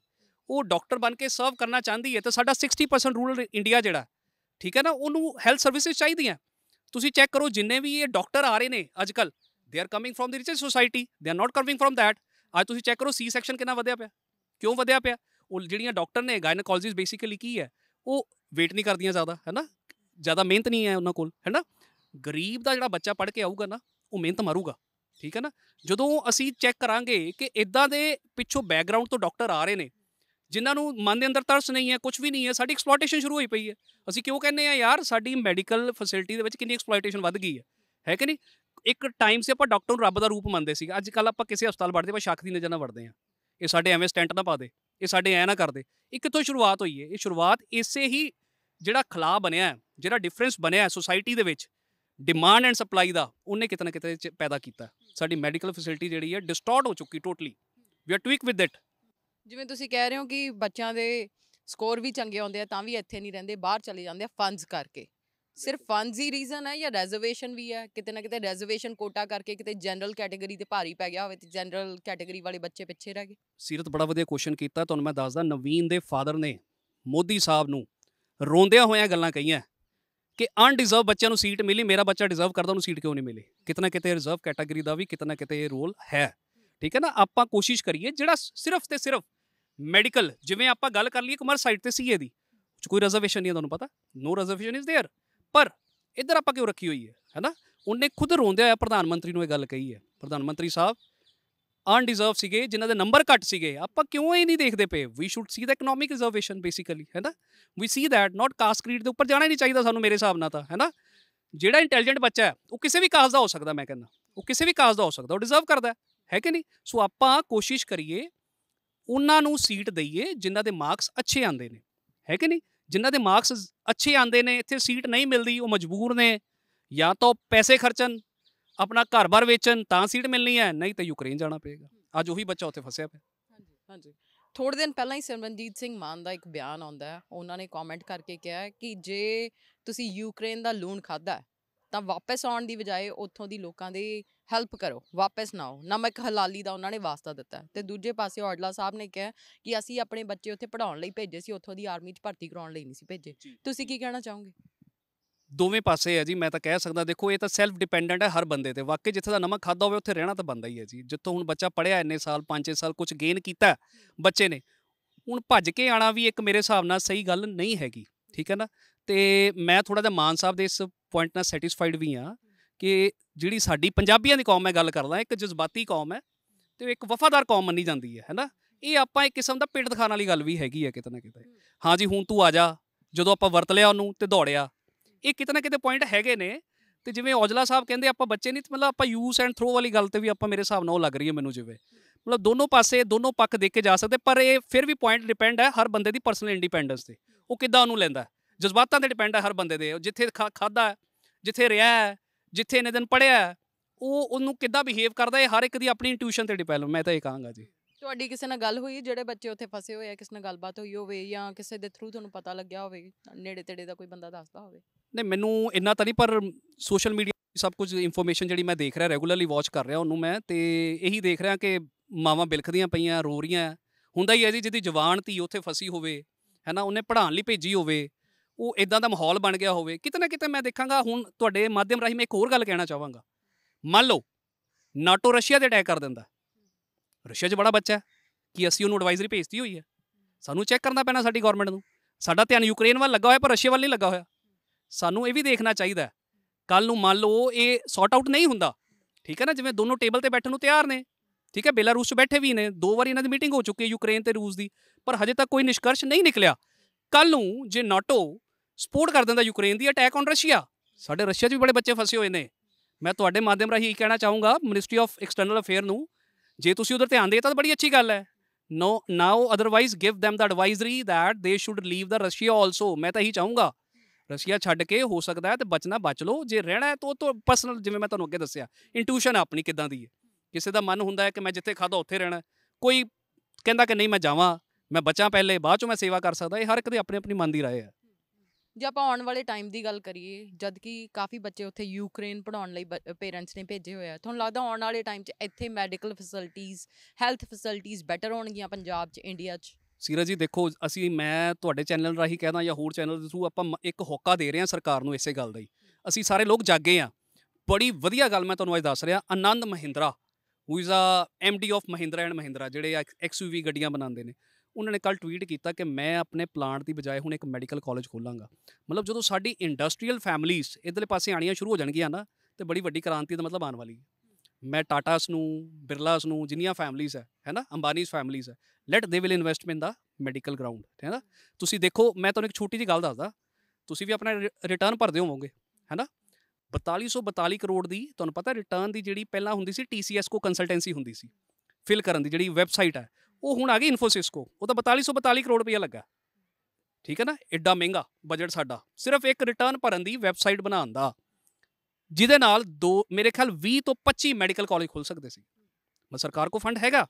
ਉਹ ਡਾਕਟਰ ਬਣ ਕੇ ਸਰਵ ਕਰਨਾ ਚਾਹੁੰਦੀ ਹੈ ਤਾਂ ਸਾਡਾ 60% ਰੂਰਲ ਇੰਡੀਆ ਜਿਹੜਾ ਠੀਕ ਹੈ ਨਾ ਉਹਨੂੰ ਹੈਲਥ ਸਰਵਿਸਿਜ਼ ਚਾਹੀਦੀਆਂ ਤੁਸੀਂ ਚੈੱਕ ਕਰੋ ਜਿੰਨੇ ਵੀ ਇਹ ਡਾਕਟਰ ਆ ਰਹੇ ਨੇ ਅੱਜ ਕੱਲ they are coming from the rich society they are not coming from that ਅੱਜ ਤੁਸੀਂ ਚੈੱਕ ਕਰੋ ਸੀ ਸੈਕਸ਼ਨ ਕਿੰਨਾ ਵਧਿਆ ਪਿਆ ਕਿਉਂ ਵਧਿਆ ਪਿਆ ਉਹ ਜਿਹੜੀਆਂ ਡਾਕਟਰ ਨੇ ਗਾਇਨੋਕੋਲੋਜਿਸਟ ਬੇਸਿਕਲੀ ਕੀ ਹੈ ਉਹ ਵੇਟ ਨਹੀਂ ਕਰਦੀਆਂ ਜ਼ਿਆਦਾ ਹੈਨਾ ਜ਼ਿਆਦਾ ਮਿਹਨਤ ਨਹੀਂ ਹੈ ਉਹਨਾਂ ਕੋਲ ਹੈਨਾ ਗਰੀਬ ਦਾ ਜਿਹੜਾ ਬੱਚਾ ਪੜ੍ਹ ਕੇ ਆਊਗਾ ਨਾ ਉਹ ਮਿਹਨਤ ਮਾਰੂਗਾ ਠੀਕ ਹੈ ਨਾ ਜਦੋਂ ਅਸੀਂ ਚੈੱਕ ਕਰਾਂਗੇ ਕਿ ਇਦਾਂ ਦੇ ਪਿੱਛੋਂ ਬੈਕਗ੍ਰਾਉਂਡ ਤੋਂ ਡਾਕਟਰ ਆ ਰਹੇ ਨੇ ਜਿਨ੍ਹਾਂ ਨੂੰ ਮਨ ਦੇ ਅੰਦਰ ਤਰਸ ਨਹੀਂ ਹੈ ਕੁਝ ਵੀ ਨਹੀਂ ਹੈ ਸਾਡੀ ਐਕਸਪਲੋਇਟੇਸ਼ਨ ਸ਼ੁਰੂ ਹੋਈ ਪਈ ਹੈ ਅਸੀਂ ਕਿਉਂ ਕਹਿੰਦੇ ਆ ਯਾਰ ਸਾਡੀ ਮੈਡੀਕਲ ਫੈਸਿਲਿਟੀ ਦੇ ਵਿੱਚ ਕਿੰਨੀ ਐਕਸਪਲੋਇਟੇਸ਼ਨ ਵੱਧ ਗਈ ਹੈ ਹੈ ਕਿ ਨਹੀਂ ਇੱਕ ਟਾਈਮ ਸੀ ਆਪਾਂ ਡਾਕਟਰ ਨੂੰ ਰੱਬ ਦਾ ਰੂਪ ਮੰਨਦੇ ਸੀ ਅੱਜ ਕੱਲ ਆਪਾਂ ਕਿਸੇ ਹਸਪਤਾਲ ਵੜਦੇ ਆਪਾਂ ਸ਼ੱਕ ਦੀ ਨਜ਼ਰ ਨਾਲ ਵੜਦੇ ਆ ਇਹ ਸਾਡੇ ਐਵੇਂ ਸਟੈਂਟ ਨਾ ਪਾ ਦੇ ਇਹ ਸਾਡੇ ਐ ਨਾ ਕਰਦੇ ਇਹ ਕਿੱਥੋਂ ਸ਼ੁਰੂਆਤ ਹੋਈ ਹੈ ਇਹ ਸ਼ੁਰੂਆਤ ਇਸੇ ਹੀ ਜਿਹੜਾ ਖਲਾ ਬਣਿਆ ਜਿਹੜਾ ਡਿਫਰੈਂਸ ਬਣਿਆ ਸੋਸਾਇਟੀ ਦੇ ਵਿੱਚ ਡਿਮਾਂਡ ਐਂਡ ਸਪਲਾਈ ਦਾ ਉਹਨੇ ਕਿਤਨਾ ਕਿਤੇ ਪੈਦਾ ਕੀਤਾ ਸਾਡੀ ਮੈਡੀਕਲ ਫੈਸਿਲਿਟੀ ਜਿਹੜੀ ਹੈ ਡਿਸਟੋਰਟ ਹੋ ਚੁੱਕੀ totally we are tweak with it ਜਿਵੇਂ ਤੁਸੀਂ ਕਹਿ ਰਹੇ ਹੋ ਕਿ ਬੱਚਿਆਂ ਦੇ ਸਕੋਰ ਵੀ ਚੰਗੇ ਆਉਂਦੇ ਆ ਤਾਂ ਵੀ ਇੱਥੇ ਨਹੀਂ ਰਹਿੰਦੇ ਬਾਹਰ ਚਲੇ ਜਾਂਦੇ ਆ ਫੰਡਸ ਕਰਕੇ ਸਿਰਫ ਫੰਡਸ ਹੀ ਰੀਜ਼ਨ ਹੈ ਜਾਂ ਰਿਜ਼ਰਵੇਸ਼ਨ ਵੀ ਹੈ ਕਿਤੇ ਨਾ ਕਿਤੇ ਰਿਜ਼ਰਵੇਸ਼ਨ ਕੋਟਾ ਕਰਕੇ ਕਿਤੇ ਜਨਰਲ ਕੈਟਾਗਰੀ ਤੇ ਭਾਰੀ ਪੈ ਗਿਆ ਹੋਵੇ ਤੇ ਜਨਰਲ ਕੈਟਾਗਰੀ ਵਾਲੇ ਬੱਚੇ ਪਿੱਛੇ ਰਹਿ ਗਏ ਸੀਰਤ ਬੜਾ ਵਧੀਆ ਕੁਐਸਚਨ ਕੀਤਾ ਤੁਹਾਨੂੰ ਮੈਂ ਦੱਸਦਾ ਨਵੀਨ ਦੇ ਫਾਦਰ ਨੇ ਮੋਦੀ ਸਾਹਿਬ ਨੂੰ ਰੋਂਦਿਆਂ ਹੋਇਆਂ ਗੱਲਾਂ ਕਹੀਆਂ ਕਿ ਅਨਡਿਜ਼ਰਵ ਬੱਚਿਆਂ ਨੂੰ ਸੀਟ ਮਿਲੀ ਮੇਰਾ ਬੱਚਾ ਡਿਜ਼ਰਵ ਕਰਦਾ ਉਹਨੂੰ ਸੀਟ ਕਿਉਂ ਨਹੀਂ ਮਿਲੀ ਕਿਤਨਾ ਕਿਤੇ ਰਿਜ਼ਰਵ ਕੈਟਾਗਰੀ ਦਾ ਵੀ ਕਿਤਨਾ ਕਿਤੇ ਰੋਲ ਹੈ ਠੀਕ ਹੈ ਨਾ ਆਪਾਂ ਕੋਸ਼ਿਸ਼ ਕਰੀਏ ਜਿਹੜਾ ਸਿਰਫ ਤੇ ਸਿਰਫ ਮੈਡੀਕਲ ਜਿਵੇਂ ਆਪਾਂ ਗੱਲ ਕਰ ਲਈਏ ਕੁਮਾਰ ਸਾਈਡ ਤੇ ਸੀਏ ਦੀ ਕੋਈ ਰਿਜ਼ਰਵੇਸ਼ਨ ਨਹੀਂ ਹੈ ਤੁਹਾਨੂੰ ਪਤਾ ਨੋ ਰਿਜ਼ਰਵੇਸ਼ਨ ਇਜ਼ देयर ਪਰ ਇੱਧਰ ਆਪਾਂ ਕਿਉਂ ਰੱਖੀ ਹੋਈ ਹੈ ਹੈਨਾ ਉਹਨੇ ਖੁਦ ਰੋਂਦੇ ਹੋਇਆ ਪ੍ਰਧਾਨ ਮੰਤਰੀ ਨੂੰ ਇਹ ਗੱਲ ਕਹੀ ਹੈ ਪ੍ਰਧਾਨ ਮੰਤਰੀ ਸਾਹਿਬ ਅਨਡਿਜ਼ਰਵ ਸੀਗੇ ਜਿਨ੍ਹਾਂ ਦੇ ਨੰਬਰ ਘੱਟ ਸੀਗੇ ਆਪਾਂ ਕਿਉਂ ਇਹ ਨਹੀਂ ਦੇਖਦੇ ਪਏ we should see the economic reservation basically ਹੈਨਾ we see that not caste creed ਦੇ ਉੱਪਰ ਜਾਣਾ ਨਹੀਂ ਚਾਹੀਦਾ ਸਾਨੂੰ ਮੇਰੇ ਹਿਸਾਬ ਨਾਲ ਤਾਂ ਹੈਨਾ ਜਿਹੜਾ ਇੰਟੈਲੀਜੈਂਟ ਬੱਚਾ ਹੈ ਉਹ ਕਿਸੇ ਵੀ ਕਾਸਟ ਦਾ ਹੋ ਸਕਦਾ ਮੈਂ ਕਹਿੰਦਾ ਉਹ ਕਿਸੇ ਵੀ ਕਾਸਟ ਦਾ ਹੋ ਸਕਦਾ ਉਹ ਡਿਜ਼ਰਵ ਕਰਦਾ ਹੈ ਕਿ ਨਹੀਂ ਸੋ ਆਪਾਂ ਕੋਸ਼ਿਸ਼ ਕਰੀਏ ਉਹਨਾਂ ਨੂੰ ਸੀਟ ਦਈਏ ਜਿਨ੍ਹਾਂ ਦੇ ਮਾਰਕਸ ਅੱਛੇ ਆਉਂਦੇ ਨੇ ਹੈ ਕਿ ਨਹੀਂ ਜਿਨ੍ਹਾਂ ਦੇ ਮਾਰਕਸ ਅੱਛੇ ਆਉਂਦੇ ਨੇ ਇੱਥੇ ਸੀਟ ਨਹੀਂ ਮਿਲਦੀ ਉਹ ਮਜਬੂਰ ਨੇ ਜਾਂ ਤਾਂ ਪੈਸੇ ਖਰਚਣ ਆਪਣਾ ਘਰ-ਬਾਰ ਵੇਚਣ ਤਾਂ ਸੀਟ ਮਿਲਣੀ ਹੈ ਨਹੀਂ ਤਾਂ ਯੂਕਰੇਨ ਜਾਣਾ ਪਏਗਾ ਅੱਜ ਉਹੀ ਬੱਚਾ ਉੱਥੇ ਫਸਿਆ ਪਿਆ ਹਾਂਜੀ ਹਾਂਜੀ ਥੋੜੇ ਦਿਨ ਪਹਿਲਾਂ ਹੀ ਸਿਮਰਨਜੀਤ ਸਿੰਘ ਮਾਨ ਦਾ ਇੱਕ ਬਿਆਨ ਆਉਂਦਾ ਹੈ ਉਹਨਾਂ ਨੇ ਕਮੈਂਟ ਕਰਕੇ ਕਿਹਾ ਕਿ ਜੇ ਤੁਸੀਂ ਯੂਕਰੇਨ ਦਾ ਲੂਣ ਖਾਦਾ ਤਾਂ ਵਾਪਸ ਆਉਣ ਦੀ ਬਜਾਏ ਉੱਥੋਂ ਦੀ ਲੋਕਾਂ ਦੀ ਹੈਲਪ ਕਰੋ ਵਾਪਸ ਨਾ ਆਓ ਨਮਕ ਹਲਾਲੀ ਦਾ ਉਹਨਾਂ ਨੇ ਵਾਸਤਾ ਦਿੱਤਾ ਤੇ ਦੂਜੇ ਪਾਸੇ ਔਡਲਾ ਸਾਹਿਬ ਨੇ ਕਿਹਾ ਕਿ ਅਸੀਂ ਆਪਣੇ ਬੱਚੇ ਉੱਥੇ ਪੜਾਉਣ ਲਈ ਭੇਜੇ ਸੀ ਉੱਥੋਂ ਦੀ ਆਰਮੀ 'ਚ ਭਰਤੀ ਕਰਾਉਣ ਲਈ ਨਹੀਂ ਸੀ ਭੇਜੇ ਤੁਸੀਂ ਕੀ ਕਹਿਣਾ ਚਾਹੋਗੇ ਦੋਵੇਂ ਪਾਸੇ ਹੈ ਜੀ ਮੈਂ ਤਾਂ ਕਹਿ ਸਕਦਾ ਦੇਖੋ ਇਹ ਤਾਂ ਸੈਲਫ ਡਿਪੈਂਡੈਂਟ ਹੈ ਹਰ ਬੰਦੇ ਤੇ ਵਾਕਈ ਜਿੱਥੇ ਦਾ ਨਮਕ ਖਾਦਾ ਹੋਵੇ ਉੱਥੇ ਰਹਿਣਾ ਤਾਂ ਬੰਦਾ ਹੀ ਹੈ ਜੀ ਜਿੱਥੋਂ ਹੁਣ ਬੱਚਾ ਪੜਿਆ ਇੰਨੇ ਸਾਲ 5-6 ਸਾਲ ਕੁਝ ਗੇਨ ਕੀਤਾ ਬੱਚੇ ਨੇ ਹੁਣ ਭੱਜ ਕੇ ਆਣਾ ਵੀ ਇੱਕ ਮੇਰੇ ਹਿਸਾਬ ਨਾਲ ਸਹੀ ਗੱਲ ਨਹੀਂ ਹੈਗੀ ਠੀਕ ਹੈ ਨਾ ਤੇ ਮੈਂ ਥੋੜਾ ਜਿਹਾ ਮਾਨ ਸਾਹਿਬ ਦੇ ਇਸ ਪੁਆਇੰਟ ਨਾਲ ਸੈਟੀਸਫਾਈਡ ਵੀ ਆ ਕਿ ਜਿਹੜੀ ਸਾਡੀ ਪੰਜਾਬੀਆਂ ਦੀ ਕੌਮ ਮੈਂ ਗੱਲ ਕਰਦਾ ਇੱਕ ਜਜ਼ਬਾਤੀ ਕੌਮ ਹੈ ਤੇ ਇੱਕ ਵਫਾਦਾਰ ਕੌਮ ਮੰਨੀ ਜਾਂਦੀ ਹੈ ਹੈਨਾ ਇਹ ਆਪਾਂ ਇੱਕ ਕਿਸਮ ਦਾ ਪਿੰਡ ਦਿਖਾਣ ਵਾਲੀ ਗੱਲ ਵੀ ਹੈਗੀ ਹੈ ਕਿਤੇ ਨਾ ਕਿਤੇ ਹਾਂ ਜੀ ਹੁਣ ਤੂੰ ਆ ਜਾ ਜਦੋਂ ਆਪਾਂ ਵਰਤ ਲਿਆ ਉਹਨੂੰ ਤੇ ਦੌੜਿਆ ਇਹ ਕਿਤਨਾ ਕਿਤੇ ਪੁਆਇੰਟ ਹੈਗੇ ਨੇ ਤੇ ਜਿਵੇਂ ਔਜਲਾ ਸਾਹਿਬ ਕਹਿੰਦੇ ਆਪਾਂ ਬੱਚੇ ਨਹੀਂ ਮਤਲਬ ਆਪਾਂ ਯੂਸ ਐਂਡ ਥਰੋ ਵਾਲੀ ਗੱਲ ਤੇ ਵੀ ਆਪਾਂ ਮੇਰੇ ਹਿਸਾਬ ਨਾਲ ਉਹ ਲੱਗ ਰਹੀ ਹੈ ਮੈਨੂੰ ਜਿਵੇਂ ਮਤਲਬ ਦੋਨੋਂ ਪਾਸੇ ਦੋਨੋਂ ਪੱਖ ਦੇਖ ਕੇ ਜਾ ਸਕਦੇ ਪਰ ਇਹ ਫਿਰ ਵੀ ਪੁਆਇੰਟ ਡਿਪੈਂਡ ਹੈ ਹਰ ਬੰਦੇ ਦੀ ਪਰਸਨਲ ਇੰਡੀਪੈਂਡੈਂਸ ਤੇ ਉਹ ਕਿੱਦਾਂ ਉਹਨੂੰ ਲੈਂਦਾ ਜਜ਼ਬਾਤਾਂ ਤੇ ਡਿਪੈਂਡ ਹੈ ਹਰ ਬੰਦੇ ਦੇ ਜਿੱਥੇ ਖਾਦਾ ਜਿੱਥੇ ਰਿਹਾ ਜਿੱਥੇ ਇਹਨੇ ਦਿਨ ਪੜਿਆ ਉਹ ਉਹਨੂੰ ਕਿੱਦਾਂ ਬਿਹੇਵ ਕਰਦਾ ਇਹ ਹਰ ਇੱਕ ਦੀ ਆਪਣੀ ਇੰਟੂਸ਼ਨ ਤੇ ਡਿਪੈਂਡ ਮੈਂ ਤਾਂ ਇਹ ਕਹਾਂਗਾ ਜੀ ਤੁਹਾਡੀ ਕਿਸੇ ਨਾਲ ਗੱਲ ਹੋਈ ਜਿਹੜੇ ਬੱਚੇ ਉੱਥੇ ਫਸੇ ਹੋਏ ਆ ਕਿਸੇ ਨਾਲ ਗੱਲਬਾਤ ਹੋਈ ਹੋਵੇ ਜਾਂ ਕਿਸੇ ਦੇ ਥਰੂ ਤੁਹਾਨੂੰ ਪਤਾ ਲੱਗਿਆ ਹੋਵੇ ਨੇੜੇ ਤੇੜੇ ਦਾ ਕੋਈ ਬੰਦਾ ਦੱਸਦਾ ਹੋਵੇ ਨਹੀਂ ਮੈਨੂੰ ਇੰਨਾ ਤਾਂ ਨਹੀਂ ਪਰ ਸੋਸ਼ਲ ਮੀਡੀਆ ਸਭ ਕੁਝ ਇਨਫੋਰਮੇਸ਼ਨ ਜਿਹੜੀ ਮੈਂ ਦੇਖ ਰਿਹਾ ਰੈਗੂਲਰਲੀ ਵਾਚ ਕਰ ਰਿਹਾ ਉਹਨੂੰ ਮੈਂ ਤੇ ਇਹੀ ਦੇਖ ਰਿਹਾ ਕਿ ਮਾਵਾਂ ਬਿਲਖਦੀਆਂ ਪਈਆਂ ਰੋ ਰਹੀਆਂ ਹੁੰਦਾ ਹੀ ਹੈ ਜੀ ਜਿਹਦੀ ਜਵਾਨ ਧੀ ਉੱਥੇ ਫਸੀ ਹੋਵੇ ਹੈਨਾ ਉਹਨੇ ਪੜਾਣ ਲਈ ਭੇਜੀ ਹੋਵੇ ਉਹ ਇਦਾਂ ਦਾ ਮਾਹੌਲ ਬਣ ਗਿਆ ਹੋਵੇ ਕਿਤੇ ਨਾ ਕਿਤੇ ਮੈਂ ਦੇਖਾਂਗਾ ਹੁਣ ਤੁਹਾਡੇ ਮਾਧਿਅਮ ਰਾਹੀਂ ਮੈਂ ਇੱਕ ਹੋਰ ਗੱਲ ਕਹਿਣਾ ਚਾਹਾਂਗਾ ਮੰਨ ਲਓ ਨਾਟੋ ਰਸ਼ੀਆ ਦੇ ਅਟੈਕ ਕਰ ਦਿੰਦਾ ਰਸ਼ੀਆ 'ਚ ਬੜਾ ਬੱਚਾ ਹੈ ਕਿ ਅਸੀਂ ਉਹਨੂੰ ਐਡਵਾਈਜ਼ਰੀ ਭੇਜਤੀ ਹੋਈ ਹੈ ਸਾਨੂੰ ਚੈੱਕ ਕਰਨਾ ਪੈਣਾ ਸਾਡੀ ਗਵਰਨਮੈਂਟ ਨੂੰ ਸਾਡਾ ਧਿਆਨ ਯੂਕਰੇਨ ਵੱਲ ਲੱਗਾ ਹੋਇਆ ਪਰ ਰਸ਼ੀਆ ਵੱਲ ਨਹੀਂ ਲੱਗਾ ਹੋਇਆ ਸਾਨੂੰ ਇਹ ਵੀ ਦੇਖਣਾ ਚਾਹੀਦਾ ਕੱਲ ਨੂੰ ਮੰਨ ਲਓ ਇਹ ਸੌਟ ਆਊਟ ਨਹੀਂ ਹੁੰਦਾ ਠੀਕ ਹੈ ਨਾ ਜਿਵੇਂ ਦੋਨੋਂ ਟੇਬਲ ਤੇ ਬੈਠਣ ਨੂੰ ਤਿਆਰ ਨੇ ਠੀਕ ਹੈ ਬੇਲਾਰੂਸ 'ਚ ਬੈਠੇ ਵੀ ਨੇ ਦੋ ਵਾਰ ਇਹਨਾਂ ਦੀ ਮੀਟਿੰਗ ਹੋ ਚੁੱਕੀ ਹੈ ਯੂਕਰੇਨ ਤੇ ਰੂਸ ਦੀ ਪਰ ਹਜੇ ਤੱਕ ਕੋਈ ਨਿਸ਼ਕਰਸ਼ ਨਹੀਂ ਨਿਕਲਿਆ ਕੱਲ ਨੂੰ ਜੇ ਨਾਟੋ ਸਪੋਰਟ ਕਰ ਦਿੰਦਾ ਯੂਕਰੇਨ ਦੀ ਅਟੈਕ ਔਨ ਰਸ਼ੀਆ ਸਾਡੇ ਰਸ਼ੀਆ 'ਚ ਵੀ ਬੜੇ ਬੱਚੇ ਫਸੇ ਹੋਏ ਨੇ ਮੈਂ ਤੁਹਾਡੇ ਮਾਧਿਅਮ ਰਾਹੀਂ ਇਹ ਕਹਿਣਾ ਚਾਹੂੰਗਾ ਮਿਨਿਸਟਰੀ ਆਫ ਐਕਸਟਰਨਲ ਅਫੇਅਰ ਨੂੰ ਜੇ ਤੁਸੀਂ ਉਧਰ ਧਿਆਨ ਦੇ ਤਾਂ ਬੜੀ ਅੱਛੀ ਗੱਲ ਹੈ no now otherwise give them the advisory that they should leave the Russia also ਮੈਂ ਤਾਂ ਹੀ ਚਾਹੂੰਗਾ ਰਸ਼ੀਆ ਛੱਡ ਕੇ ਹੋ ਸਕਦਾ ਹੈ ਤੇ ਬਚਣਾ ਬਚ ਲਓ ਜੇ ਰਹਿਣਾ ਹੈ ਤਾਂ ਉਹ ਤੋਂ ਪਰਸਨਲ ਜਿਵੇਂ ਮੈਂ ਤੁਹਾਨੂੰ ਅੱਗੇ ਦੱਸਿਆ ਇੰਟੂਸ਼ਨ ਆਪਣੀ ਕਿਦਾਂ ਦੀ ਹੈ ਕਿਸੇ ਦਾ ਮਨ ਹੁੰਦਾ ਹੈ ਕਿ ਮੈਂ ਜਿੱਥੇ ਖਾਦਾ ਉੱਥੇ ਰਹਿਣਾ ਕੋਈ ਕਹਿੰਦਾ ਕਿ ਨਹੀਂ ਮੈਂ ਜਾਵਾਂ ਮੈਂ ਬਚਾਂ ਪਹਿਲੇ ਬਾਅਦ ਚ ਮੈਂ ਸੇਵਾ ਕਰ ਸਕਦਾ ਇਹ ਹਰ ਇੱਕ ਦੇ ਆਪਣੇ ਆਪਣੀ ਮੰਨ ਦੀ ਰਾਏ ਹੈ ਜੇ ਆਪਾਂ ਆਉਣ ਵਾਲੇ ਟਾਈਮ ਦੀ ਗੱਲ ਕਰੀਏ ਜਦ ਕਿ ਕਾਫੀ ਬੱਚੇ ਉੱਥੇ ਯੂਕਰੇਨ ਪੜਾਉਣ ਲਈ ਪੇਰੈਂਟਸ ਨੇ ਭੇਜੇ ਹੋਇਆ ਤੁਹਾਨੂੰ ਲੱਗਦਾ ਆਉਣ ਵਾਲੇ ਟਾਈਮ 'ਚ ਇੱਥੇ ਮੈਡੀਕਲ ਫੈਸਿਲਿਟੀਆਂ ਹੈਲਥ ਫੈਸਿਲਿਟੀਆਂ ਬੈਟਰ ਹੋਣਗੀਆਂ ਪੰਜਾਬ 'ਚ ਇੰਡੀਆ 'ਚ ਸੀਰਾ ਜੀ ਦੇਖੋ ਅਸੀਂ ਮੈਂ ਤੁਹਾਡੇ ਚੈਨਲ ਰਾਹੀਂ ਕਹਿਦਾ ਜਾਂ ਹੋਰ ਚੈਨਲ ਦੇ ਥਰੂ ਆਪਾਂ ਇੱਕ ਹੋਕਾ ਦੇ ਰਹੇ ਹਾਂ ਸਰਕਾਰ ਨੂੰ ਇਸੇ ਗੱਲ ਦਾ ਹੀ ਅਸੀਂ ਸਾਰੇ ਲੋਕ ਜਾਗੇ ਆ ਬੜੀ ਵਧੀਆ ਗੱਲ ਮੈਂ ਤੁਹਾਨੂੰ ਅੱਜ ਦੱਸ ਰਿਹਾ Anand Mahindra who is a MD of Mahindra and Mahindra ਜਿਹੜੇ ਐਕਸਯੂਵੀ ਗੱਡੀਆਂ ਬਣਾਉਂਦੇ ਨੇ ਉਹਨਾਂ ਨੇ ਕੱਲ ਟਵੀਟ ਕੀਤਾ ਕਿ ਮੈਂ ਆਪਣੇ ਪਲਾਂਟ ਦੀ ਬਜਾਏ ਹੁਣ ਇੱਕ ਮੈਡੀਕਲ ਕਾਲਜ ਖੋਲਾਂਗਾ ਮਤਲਬ ਜਦੋਂ ਸਾਡੀ ਇੰਡਸਟਰੀਅਲ ਫੈਮਿਲੀਜ਼ ਇਧਰਲੇ ਪਾਸੇ ਆਣੀਆਂ ਸ਼ੁਰੂ ਹੋ ਜਾਣਗੀਆਂ ਨਾ ਤੇ ਬੜੀ ਵੱਡੀ ਕ੍ਰਾਂਤੀ ਦਾ ਮਤਲਬ ਆਉਣ ਵਾਲੀ ਹੈ ਮੈਂ ਟਾਟਾਸ ਨੂੰ ਬਿਰਲਾਸ ਨੂੰ ਜਿੰਨੀਆਂ ਫੈਮਲੀਆਂ ਹੈ ਹੈਨਾ ਅੰਬਾਨੀਸ ਫੈਮਲੀਆਂ ਹੈ let they will invest in the medical ground ਹੈਨਾ ਤੁਸੀਂ ਦੇਖੋ ਮੈਂ ਤੁਹਾਨੂੰ ਇੱਕ ਛੋਟੀ ਜੀ ਗੱਲ ਦੱਸਦਾ ਤੁਸੀਂ ਵੀ ਆਪਣਾ ਰਿਟਰਨ ਭਰਦੇ ਹੋਵੋਗੇ ਹੈਨਾ 4242 ਕਰੋੜ ਦੀ ਤੁਹਾਨੂੰ ਪਤਾ ਰਿਟਰਨ ਦੀ ਜਿਹੜੀ ਪਹਿਲਾਂ ਹੁੰਦੀ ਸੀ TCS ਕੋ ਕੰਸਲਟੈਂਸੀ ਹੁੰਦੀ ਸੀ ਫਿਲ ਕਰਨ ਦੀ ਜਿਹੜੀ ਵੈਬਸਾਈਟ ਹੈ ਉਹ ਹੁਣ ਆ ਗਈ ਇਨਫੋਸਿਸ ਕੋ ਉਹ ਤਾਂ 4242 ਕਰੋੜ ਰੁਪਏ ਲੱਗਾ ਠੀਕ ਹੈ ਨਾ ਐਡਾ ਮਹਿੰਗਾ ਬਜਟ ਸਾਡਾ ਸਿਰਫ ਇੱਕ ਰਿਟਰਨ ਭਰਨ ਦੀ ਵੈਬਸਾਈਟ ਬਣਾਉਣ ਦਾ ਜਿਹਦੇ ਨਾਲ ਦੋ ਮੇਰੇ ਖਿਆਲ 20 ਤੋਂ 25 ਮੈਡੀਕਲ ਕਾਲਜ ਖੁੱਲ ਸਕਦੇ ਸੀ ਮੈਂ ਸਰਕਾਰ ਕੋ ਫੰਡ ਹੈਗਾ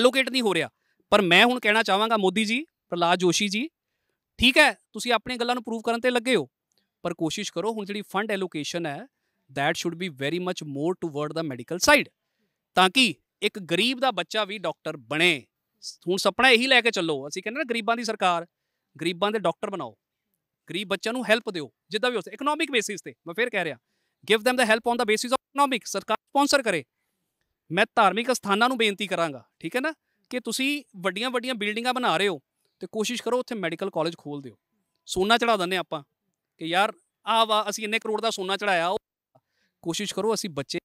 ਐਲੋਕੇਟ ਨਹੀਂ ਹੋ ਰਿਹਾ ਪਰ ਮੈਂ ਹੁਣ ਕਹਿਣਾ ਚਾਹਾਂਗਾ ਮੋਦੀ ਜੀ ਪ੍ਰਲਾਦ ਜੋਸ਼ੀ ਜੀ ਠੀਕ ਹੈ ਤੁਸੀਂ ਆਪਣੀਆਂ ਗੱਲਾਂ ਨੂੰ ਪ੍ਰੂਵ ਕਰਨ ਤੇ ਲੱਗੇ ਹੋ ਪਰ ਕੋਸ਼ਿਸ਼ ਕਰੋ ਹੁਣ ਜਿਹੜੀ ਫੰਡ ਐਲੋਕੇਸ਼ਨ ਹੈ that should be very much more toward the medical side ਤਾਂ ਕਿ ਇੱਕ ਗਰੀਬ ਦਾ ਬੱਚਾ ਵੀ ਡਾਕਟਰ ਬਣੇ ਹੁਣ ਸੁਪਨਾ ਇਹੀ ਲੈ ਕੇ ਚੱਲੋ ਅਸੀਂ ਕਹਿੰਦੇ ਨਾ ਗਰੀਬਾਂ ਦੀ ਸਰਕਾਰ ਗਰੀਬਾਂ ਦੇ ਡਾਕਟਰ ਬਣਾਓ ਗਰੀਬ ਬੱਚਿਆਂ ਨੂੰ ਹੈਲਪ ਦਿਓ ਜਿੱਦਾਂ ਵੀ ਹੋ ਸਕੇ ਇਕਨੋਮਿਕ ਬੇਸਿਸ ਤੇ ਮੈਂ ਫੇਰ ਕਹਿ ਰਿਹਾ give them the help on the basis of economic ਸਰਕਾਰ ਸਪਾਂਸਰ ਕਰੇ ਮੈਂ ਧਾਰਮਿਕ ਸਥਾਨਾਂ ਨੂੰ ਬੇਨਤੀ ਕਰਾਂਗਾ ਠੀਕ ਹੈ ਨਾ ਕਿ ਤੁਸੀਂ ਵੱਡੀਆਂ ਵੱਡੀਆਂ ਬਿਲਡਿੰਗਾਂ ਬਣਾ ਰਹੇ ਹੋ ਤੇ ਕੋਸ਼ਿਸ਼ ਕਰੋ ਉੱਥੇ ਮੈਡੀਕਲ ਕਾਲਜ ਖੋਲ ਦਿਓ ਸੋਨਾ ਚੜਾ ਦਿੰਦੇ ਆਪਾਂ ਕਿ ਯਾਰ ਆ ਵਾ ਅਸੀਂ ਇੰਨੇ ਕਰੋੜ ਦਾ ਸੋਨਾ ਚੜਾਇਆ ਕੋਸ਼ਿਸ਼ ਕਰੋ ਅਸੀਂ ਬੱਚੇ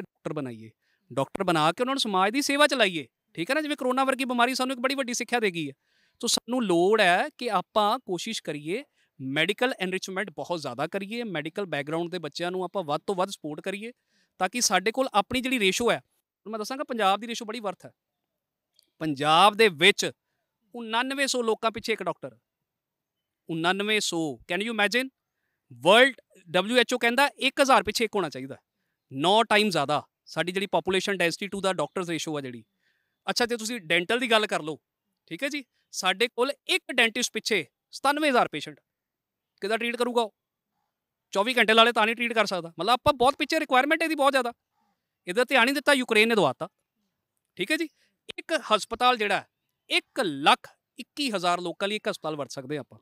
ਡਾਕਟਰ ਬਣਾਈਏ ਡਾਕਟਰ ਬਣਾ ਕੇ ਉਹਨਾਂ ਨੂੰ ਸਮਾਜ ਦੀ ਸੇਵਾ ਚ ਲਾਈਏ ਠੀਕ ਹੈ ਨਾ ਜਿਵੇਂ ਕਰੋਨਾ ਵਰਗੀ ਬਿਮਾਰੀ ਸਾਨੂੰ ਇੱਕ ਬੜੀ ਵੱਡੀ ਸਿੱਖਿਆ ਦੇ ਗਈ ਹੈ ਸੋ ਸਾਨੂੰ ਲੋੜ ਹੈ ਕਿ ਆਪਾਂ ਕੋਸ਼ਿਸ਼ ਕਰੀਏ ਮੈਡੀਕਲ ਐਨਰਿਚਮੈਂਟ ਬਹੁਤ ਜ਼ਿਆਦਾ ਕਰੀਏ ਮੈਡੀਕਲ ਬੈਕਗ੍ਰਾਉਂਡ ਦੇ ਬੱਚਿਆਂ ਨੂੰ ਆਪਾਂ ਵੱਧ ਤੋਂ ਵੱਧ ਸਪੋਰਟ ਕਰੀਏ ਤਾਂ ਕਿ ਸਾਡੇ ਕੋਲ ਆਪਣੀ ਜਿਹੜੀ ਰੇਸ਼ੋ ਹੈ ਮੈਂ ਦੱਸਾਂਗਾ ਪੰਜਾਬ ਦੀ ਰੇਸ਼ੋ ਬੜੀ ਵਰਥ ਹੈ ਪੰਜਾਬ ਦੇ ਵਿੱਚ 9900 ਲੋਕਾਂ ਪਿੱਛੇ ਇੱਕ doctor 9900 can you imagine world WHO ਕਹਿੰਦਾ 1000 ਪਿੱਛੇ ਇੱਕ ਹੋਣਾ ਚਾਹੀਦਾ 9 ਟਾਈਮ ਜ਼ਿਆਦਾ ਸਾਡੀ ਜਿਹੜੀ population density to the doctors ratio ਆ ਜਿਹੜੀ ਅੱਛਾ ਤੇ ਤੁਸੀਂ ਡੈਂਟਲ ਦੀ ਗੱਲ ਕਰ ਲਓ ਠੀਕ ਹੈ ਜੀ ਸਾਡੇ ਕੋਲ ਇੱਕ ਡੈਂਟਿਸਟ ਪਿੱਛੇ 97000 ਪੇਸ਼ੈਂਟ ਕਿਦਾਂ ਟ੍ਰੀਟ ਕਰੂਗਾ ਉਹ 24 ਘੰਟੇ ਲਾਲੇ ਤਾਂ ਨਹੀਂ ਟ੍ਰੀਟ ਕਰ ਸਕਦਾ ਮਤਲਬ ਆਪਾਂ ਬਹੁਤ ਪਿੱਛੇ ਰਿਕੁਆਇਰਮੈਂਟ ਇਹਦੀ ਬਹੁਤ ਜ਼ਿਆਦਾ ਇਹਦਾ ਧਿਆਨ ਹੀ ਦਿੱਤਾ ਯੂਕਰੇਨ ਨੇ ਦਵਾਤਾ ਠੀਕ ਹੈ ਜੀ ਇੱਕ ਹਸਪਤਾਲ ਜਿਹੜਾ 1 ਲੱਖ 21000 ਲੋਕਾਂ ਲਈ ਇੱਕ ਹਸਪਤਾਲ ਵਰਤ ਸਕਦੇ ਆਪਾਂ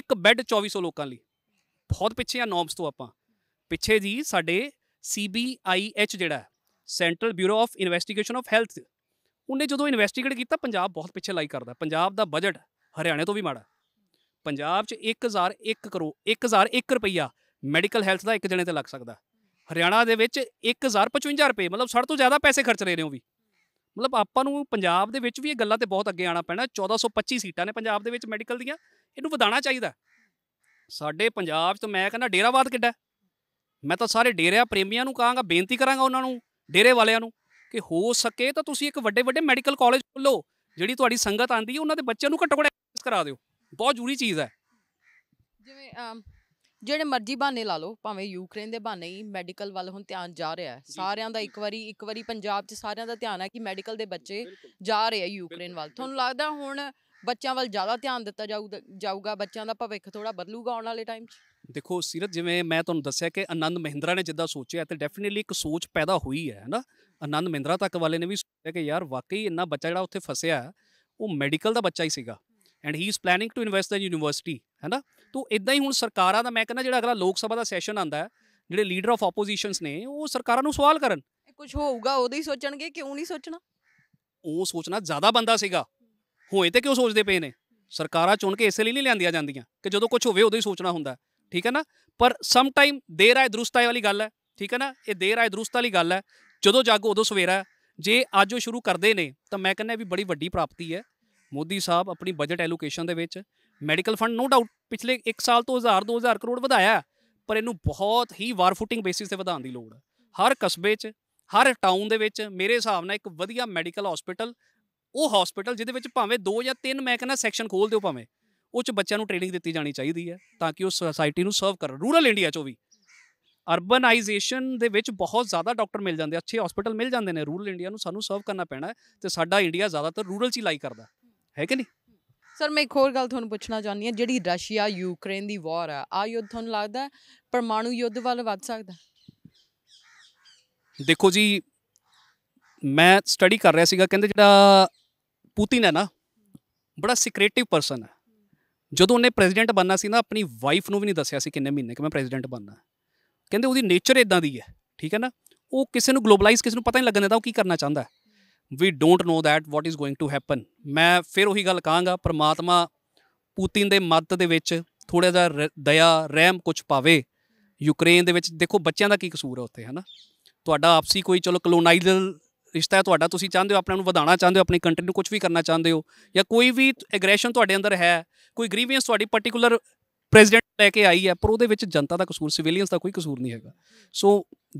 ਇੱਕ ਬੈੱਡ 2400 ਲੋਕਾਂ ਲਈ ਬਹੁਤ ਪਿੱਛੇ ਆ ਨੌਮਸ ਤੋਂ ਆਪਾਂ ਪਿੱਛੇ ਜੀ ਸਾਡੇ ਸੀਬੀਆਈਐਚ ਜਿਹੜਾ central bureau of investigation of health ਉਹਨੇ ਜਦੋਂ ਇਨਵੈਸਟੀਗੇਟ ਕੀਤਾ ਪੰਜਾਬ ਬਹੁਤ ਪਿੱਛੇ ਲਾਈ ਕਰਦਾ ਪੰਜਾਬ ਦਾ ਬਜਟ ਹਰਿਆਣੇ ਤੋਂ ਵੀ ਮਾੜਾ ਪੰਜਾਬ 'ਚ 1001 ਕਰੋ 1001 ਰੁਪਈਆ ਮੈਡੀਕਲ ਹੈਲਥ ਦਾ ਇੱਕ ਜਣੇ ਤੇ ਲੱਗ ਸਕਦਾ ਹਰਿਆਣਾ ਦੇ ਵਿੱਚ 1055 ਰੁਪਏ ਮਤਲਬ ਸੜ ਤੋਂ ਜ਼ਿਆਦਾ ਪੈਸੇ ਖਰਚ ਰਹੇ ਨੇ ਉਹ ਵੀ ਮਤਲਬ ਆਪਾਂ ਨੂੰ ਪੰਜਾਬ ਦੇ ਵਿੱਚ ਵੀ ਇਹ ਗੱਲਾਂ ਤੇ ਬਹੁਤ ਅੱਗੇ ਆਣਾ ਪੈਣਾ 1425 ਸੀਟਾਂ ਨੇ ਪੰਜਾਬ ਦੇ ਵਿੱਚ ਮੈਡੀਕਲ ਦੀਆਂ ਇਹਨੂੰ ਵਧਾਣਾ ਚਾਹੀਦਾ ਸਾਡੇ ਪੰਜਾਬ 'ਚ ਮੈਂ ਕਹਿੰਦਾ ਡੇਰਾਵਾਦ ਕਿੱਡਾ ਮੈਂ ਤਾਂ ਸਾਰੇ ਡੇਰਿਆ ਪ੍ਰੇਮੀਆਂ ਨੂੰ ਕਹਾਂਗਾ ਬੇਨਤੀ ਕਰਾਂਗਾ ਉਹਨਾਂ ਨੂੰ ਡੇਰੇ ਵਾਲਿਆਂ ਨੂੰ ਕਿ ਹੋ ਸਕੇ ਤਾਂ ਤੁਸੀਂ ਇੱਕ ਵੱਡੇ ਵੱਡੇ ਮੈਡੀਕਲ ਕਾਲਜ ਖੋਲੋ ਜਿਹੜੀ ਤੁਹਾਡੀ ਸੰਗਤ ਆਂਦੀ ਹੈ ਉਹਨਾਂ ਦੇ ਬੱਚਿਆਂ ਨੂੰ ਘੱਟੋ ਘੱਟ ਕਰਾ ਦਿਓ ਬਹੁਤ ਜ਼ਰੂਰੀ ਚੀਜ਼ ਹੈ ਜਿਵੇਂ ਜਿਹੜੇ ਮਰਜ਼ੀ ਬਹਾਨੇ ਲਾ ਲਓ ਭਾਵੇਂ ਯੂਕਰੇਨ ਦੇ ਬਹਾਨੇ ਹੀ ਮੈਡੀਕਲ ਵੱਲ ਹੁਣ ਧਿਆਨ ਜਾ ਰਿਹਾ ਹੈ ਸਾਰਿਆਂ ਦਾ ਇੱਕ ਵਾਰੀ ਇੱਕ ਵਾਰੀ ਪੰਜਾਬ 'ਚ ਸਾਰਿਆਂ ਦਾ ਧਿਆਨ ਹੈ ਕਿ ਮੈਡੀਕਲ ਦੇ ਬੱਚੇ ਜਾ ਰਹੇ ਆ ਯੂਕਰੇਨ ਵੱਲ ਤੁਹਾਨੂੰ ਲੱਗਦਾ ਹੁਣ ਬੱਚਿਆਂ ਵੱਲ ਜ਼ਿਆਦਾ ਧਿਆਨ ਦਿੱਤਾ ਜਾਊਗਾ ਬੱਚਿਆਂ ਦਾ ਭਵਿੱਖ ਥੋੜਾ ਬਦਲੂਗਾ ਆਉਣ ਵਾਲੇ ਟਾਈਮ 'ਚ ਦੇਖੋ ਸਿਰਤ ਜਿਵੇਂ ਮੈਂ ਤੁਹਾਨੂੰ ਦੱਸਿਆ ਕਿ ਆਨੰਦ ਮਹਿੰਦਰਾ ਨੇ ਜਿੱਦਾਂ ਸੋਚਿਆ ਤੇ ਡੈਫੀਨਿਟਲੀ ਇੱਕ ਸੋਚ ਪੈਦਾ ਹੋਈ ਹੈ ਹਨਾ ਆਨੰਦ ਮਹਿੰਦਰਾ ਤੱਕ ਵਾਲੇ ਨੇ ਵੀ ਸੋਚਿਆ ਕਿ ਯਾਰ ਵਾਕਈ ਇੰਨਾ ਬੱਚਾ ਜਿਹੜਾ ਉੱਥੇ ਫਸਿਆ ਉਹ ਮੈਡੀਕਲ ਦਾ ਬੱਚਾ ਹੀ ਸੀਗਾ and he is planning to invest in university ਹੈਨਾ ਤੋਂ ਇਦਾਂ ਹੀ ਹੁਣ ਸਰਕਾਰਾਂ ਦਾ ਮੈਂ ਕਹਿੰਦਾ ਜਿਹੜਾ ਅਗਲਾ ਲੋਕ ਸਭਾ ਦਾ ਸੈਸ਼ਨ ਆਂਦਾ ਹੈ ਜਿਹੜੇ ਲੀਡਰ ਆਫ ਆਪੋਜੀਸ਼ਨਸ ਨੇ ਉਹ ਸਰਕਾਰਾਂ ਨੂੰ ਸਵਾਲ ਕਰਨ ਕੁਝ ਹੋਊਗਾ ਉਹਦੇ ਹੀ ਸੋਚਣਗੇ ਕਿਉਂ ਨਹੀਂ ਸੋਚਣਾ ਉਹ ਸੋਚਣਾ ਜ਼ਿਆਦਾ ਬੰਦਾ ਸੀਗਾ ਹੋਏ ਤੇ ਕਿਉਂ ਸੋਚਦੇ ਪਏ ਨੇ ਸਰਕਾਰਾਂ ਚੁਣ ਕੇ ਇਸੇ ਲਈ ਨਹੀਂ ਲਿਆਂਦੀਆਂ ਜਾਂਦੀਆਂ ਕਿ ਜਦੋਂ ਕੁਝ ਹੋਵੇ ਉਦੋਂ ਹੀ ਸੋਚਣਾ ਹੁੰਦਾ ਠੀਕ ਹੈ ਨਾ ਪਰ ਸਮ ਟਾਈਮ ਦੇਰ ਆਏ ਦਰੁਸਤ ਆਏ ਵਾਲੀ ਗੱਲ ਹੈ ਠੀਕ ਹੈ ਨਾ ਇਹ ਦੇਰ ਆਏ ਦਰੁਸਤ ਵਾਲੀ ਗੱਲ ਹੈ ਜਦੋਂ ਜਾਗੋ ਉਦੋਂ ਸਵੇਰਾ ਜੇ ਅੱਜ ਉਹ ਸ਼ੁਰੂ ਕਰਦੇ ਨੇ ਤਾਂ ਮੈਂ ਕਹਿੰਦਾ ਵੀ ਬੜੀ ਵੱਡੀ ਪ੍ਰਾਪਤੀ ਹੈ ਮੋਦੀ ਸਾਹਿਬ ਆਪਣੀ ਬਜਟ ਐਲੋਕੇਸ਼ਨ ਦੇ ਵਿੱਚ ਮੈਡੀਕਲ ਫੰਡ ਨੋ ਡਾਊਟ ਪਿਛਲੇ 1 ਸਾਲ ਤੋਂ 1000 2000 ਕਰੋੜ ਵਧਾਇਆ ਪਰ ਇਹਨੂੰ ਬਹੁਤ ਹੀ ਵਾਰ ਫੁੱਟਿੰਗ ਬੇਸਿਸ ਤੇ ਵਧਾਉਣ ਦੀ ਲੋੜ ਹੈ ਹਰ ਕਸਬੇ 'ਚ ਹਰ ਟਾਊਨ ਦੇ ਵਿੱਚ ਮੇਰੇ ਹਿਸਾਬ ਨਾਲ ਇੱਕ ਵਧੀਆ ਮੈਡੀਕਲ ਹਸਪੀਟਲ ਉਹ ਹਸਪੀਟਲ ਜਿਹਦੇ ਵਿੱਚ ਭਾਵੇਂ 2 ਜਾਂ 3 ਮੈਂ ਕਹਿੰਦਾ ਸੈਕਸ਼ਨ ਖੋਲ ਦਿਓ ਭਾਵੇਂ ਉਹ ਚ ਬੱਚਿਆਂ ਨੂੰ ਟ੍ਰੇਨਿੰਗ ਦਿੱਤੀ ਜਾਣੀ ਚਾਹੀਦੀ ਹੈ ਤਾਂ ਕਿ ਉਹ ਸੋਸਾਇਟੀ ਨੂੰ ਸਰਵ ਕਰ ਰੂਰਲ ਇੰਡੀਆ ਚ ਵੀ ਅਰਬਨਾਈਜੇਸ਼ਨ ਦੇ ਵਿੱਚ ਬਹੁਤ ਜ਼ਿਆਦਾ ਡਾਕਟਰ ਮਿਲ ਜਾਂਦੇ ਅੱਛੇ ਹਸਪੀਟਲ ਮਿਲ ਜਾਂਦੇ ਨੇ ਰੂਰਲ ਇੰਡੀਆ ਨੂੰ ਸਾਨੂੰ ਸਰਵ ਕਰਨਾ ਪੈਣਾ ਤੇ ਸਾਡਾ ਇੰਡੀਆ ਜ਼ਿਆਦਾਤਰ ਰੂਰਲ 'ਚ ਹੀ ਲਾਈ ਕਰਦਾ ਹੈ ਕਿ ਨਹੀਂ ਸਰ ਮੈਂ ਇੱਕ ਹੋਰ ਗੱਲ ਤੁਹਾਨੂੰ ਪੁੱਛਣਾ ਚਾਹੁੰਦੀ ਹਾਂ ਜਿਹੜੀ ਰਸ਼ੀਆ ਯੂਕਰੇਨ ਦੀ ਵਾਰ ਆ ਆ ਯੁੱਧ ਤੁਹਾਨੂੰ ਲੱਗਦਾ ਪਰਮਾਣੂ ਯੁੱਧ ਵੱਲ ਵੱਧ ਸਕਦਾ ਦੇਖੋ ਜੀ ਮੈਂ ਸਟੱਡੀ ਕਰ ਰਿਹਾ ਸੀਗਾ ਕਹਿੰਦੇ ਜਿਹੜਾ ਪੁਤਿਨ ਹੈ ਨਾ ਬੜਾ ਸਿਕ੍ਰੇਟਿਵ ਪਰਸਨ ਹੈ ਜਦੋਂ ਉਹਨੇ ਪ੍ਰੈਜ਼ੀਡੈਂਟ ਬੰਨਾ ਸੀ ਨਾ ਆਪਣੀ ਵਾਈਫ ਨੂੰ ਵੀ ਨਹੀਂ ਦੱਸਿਆ ਸੀ ਕਿੰਨੇ ਮਹੀਨੇ ਕਿ ਮੈਂ ਪ੍ਰੈਜ਼ੀਡੈਂਟ ਬੰਨਾ ਕਹਿੰਦੇ ਉਹਦੀ ਨੇਚਰ ਇਦਾਂ ਦੀ ਹੈ ਠੀਕ ਹੈ ਨਾ ਉਹ ਕਿਸੇ ਨੂੰ ਗਲੋਬਲਾਈਜ਼ ਕਿਸੇ ਨੂੰ ਪਤਾ ਨਹੀਂ ਲੱਗਣ ਦਿੰਦਾ ਉਹ ਕੀ ਕਰਨਾ ਚਾਹੁੰਦਾ we don't know that what is going to happen ਮੈਂ ਫਿਰ ਉਹੀ ਗੱਲ ਕਹਾਂਗਾ ਪ੍ਰਮਾਤਮਾ ਪੂਤਿਨ ਦੇ ਮੱਤ ਦੇ ਵਿੱਚ ਥੋੜਾ ਜਿਹਾ ਦਇਆ ਰਹਿਮ ਕੁਝ ਪਾਵੇ ਯੂਕਰੇਨ ਦੇ ਵਿੱਚ ਦੇਖੋ ਬੱਚਿਆਂ ਦਾ ਕੀ ਕਸੂਰ ਹੈ ਉੱਥੇ ਹਨਾ ਤੁਹਾਡਾ ਆਪਸੀ ਕੋਈ ਚਲੋ ਕਲੋਨਾਈਜ਼ਲ ਰਿਸ਼ਤਾ ਤੁਹਾਡਾ ਤੁਸੀਂ ਚਾਹੁੰਦੇ ਹੋ ਆਪਣੇ ਨੂੰ ਵਧਾਉਣਾ ਚਾਹੁੰਦੇ ਹੋ ਆਪਣੀ ਕੰਟਰੀ ਨੂੰ ਕੁਝ ਵੀ ਕਰਨਾ ਚਾਹੁੰਦੇ ਹੋ ਜਾਂ ਕੋਈ ਵੀ ਐਗਰੈਸ਼ਨ ਤੁਹਾਡੇ ਅੰਦਰ ਹੈ ਕੋਈ ਗ੍ਰੀਵੈਂਸ ਤੁਹਾਡੀ ਪਾਰਟਿਕੂਲਰ ਪ੍ਰੈਜ਼ੀਡੈਂਟ ਲੈ ਕੇ ਆਈ ਹੈ ਪਰ ਉਹਦੇ ਵਿੱਚ ਜਨਤਾ ਦਾ ਕਸੂਰ ਸਿਵਿਲੀਅਨਸ ਦਾ ਕੋਈ ਕਸੂਰ ਨਹੀਂ ਹੈਗਾ ਸੋ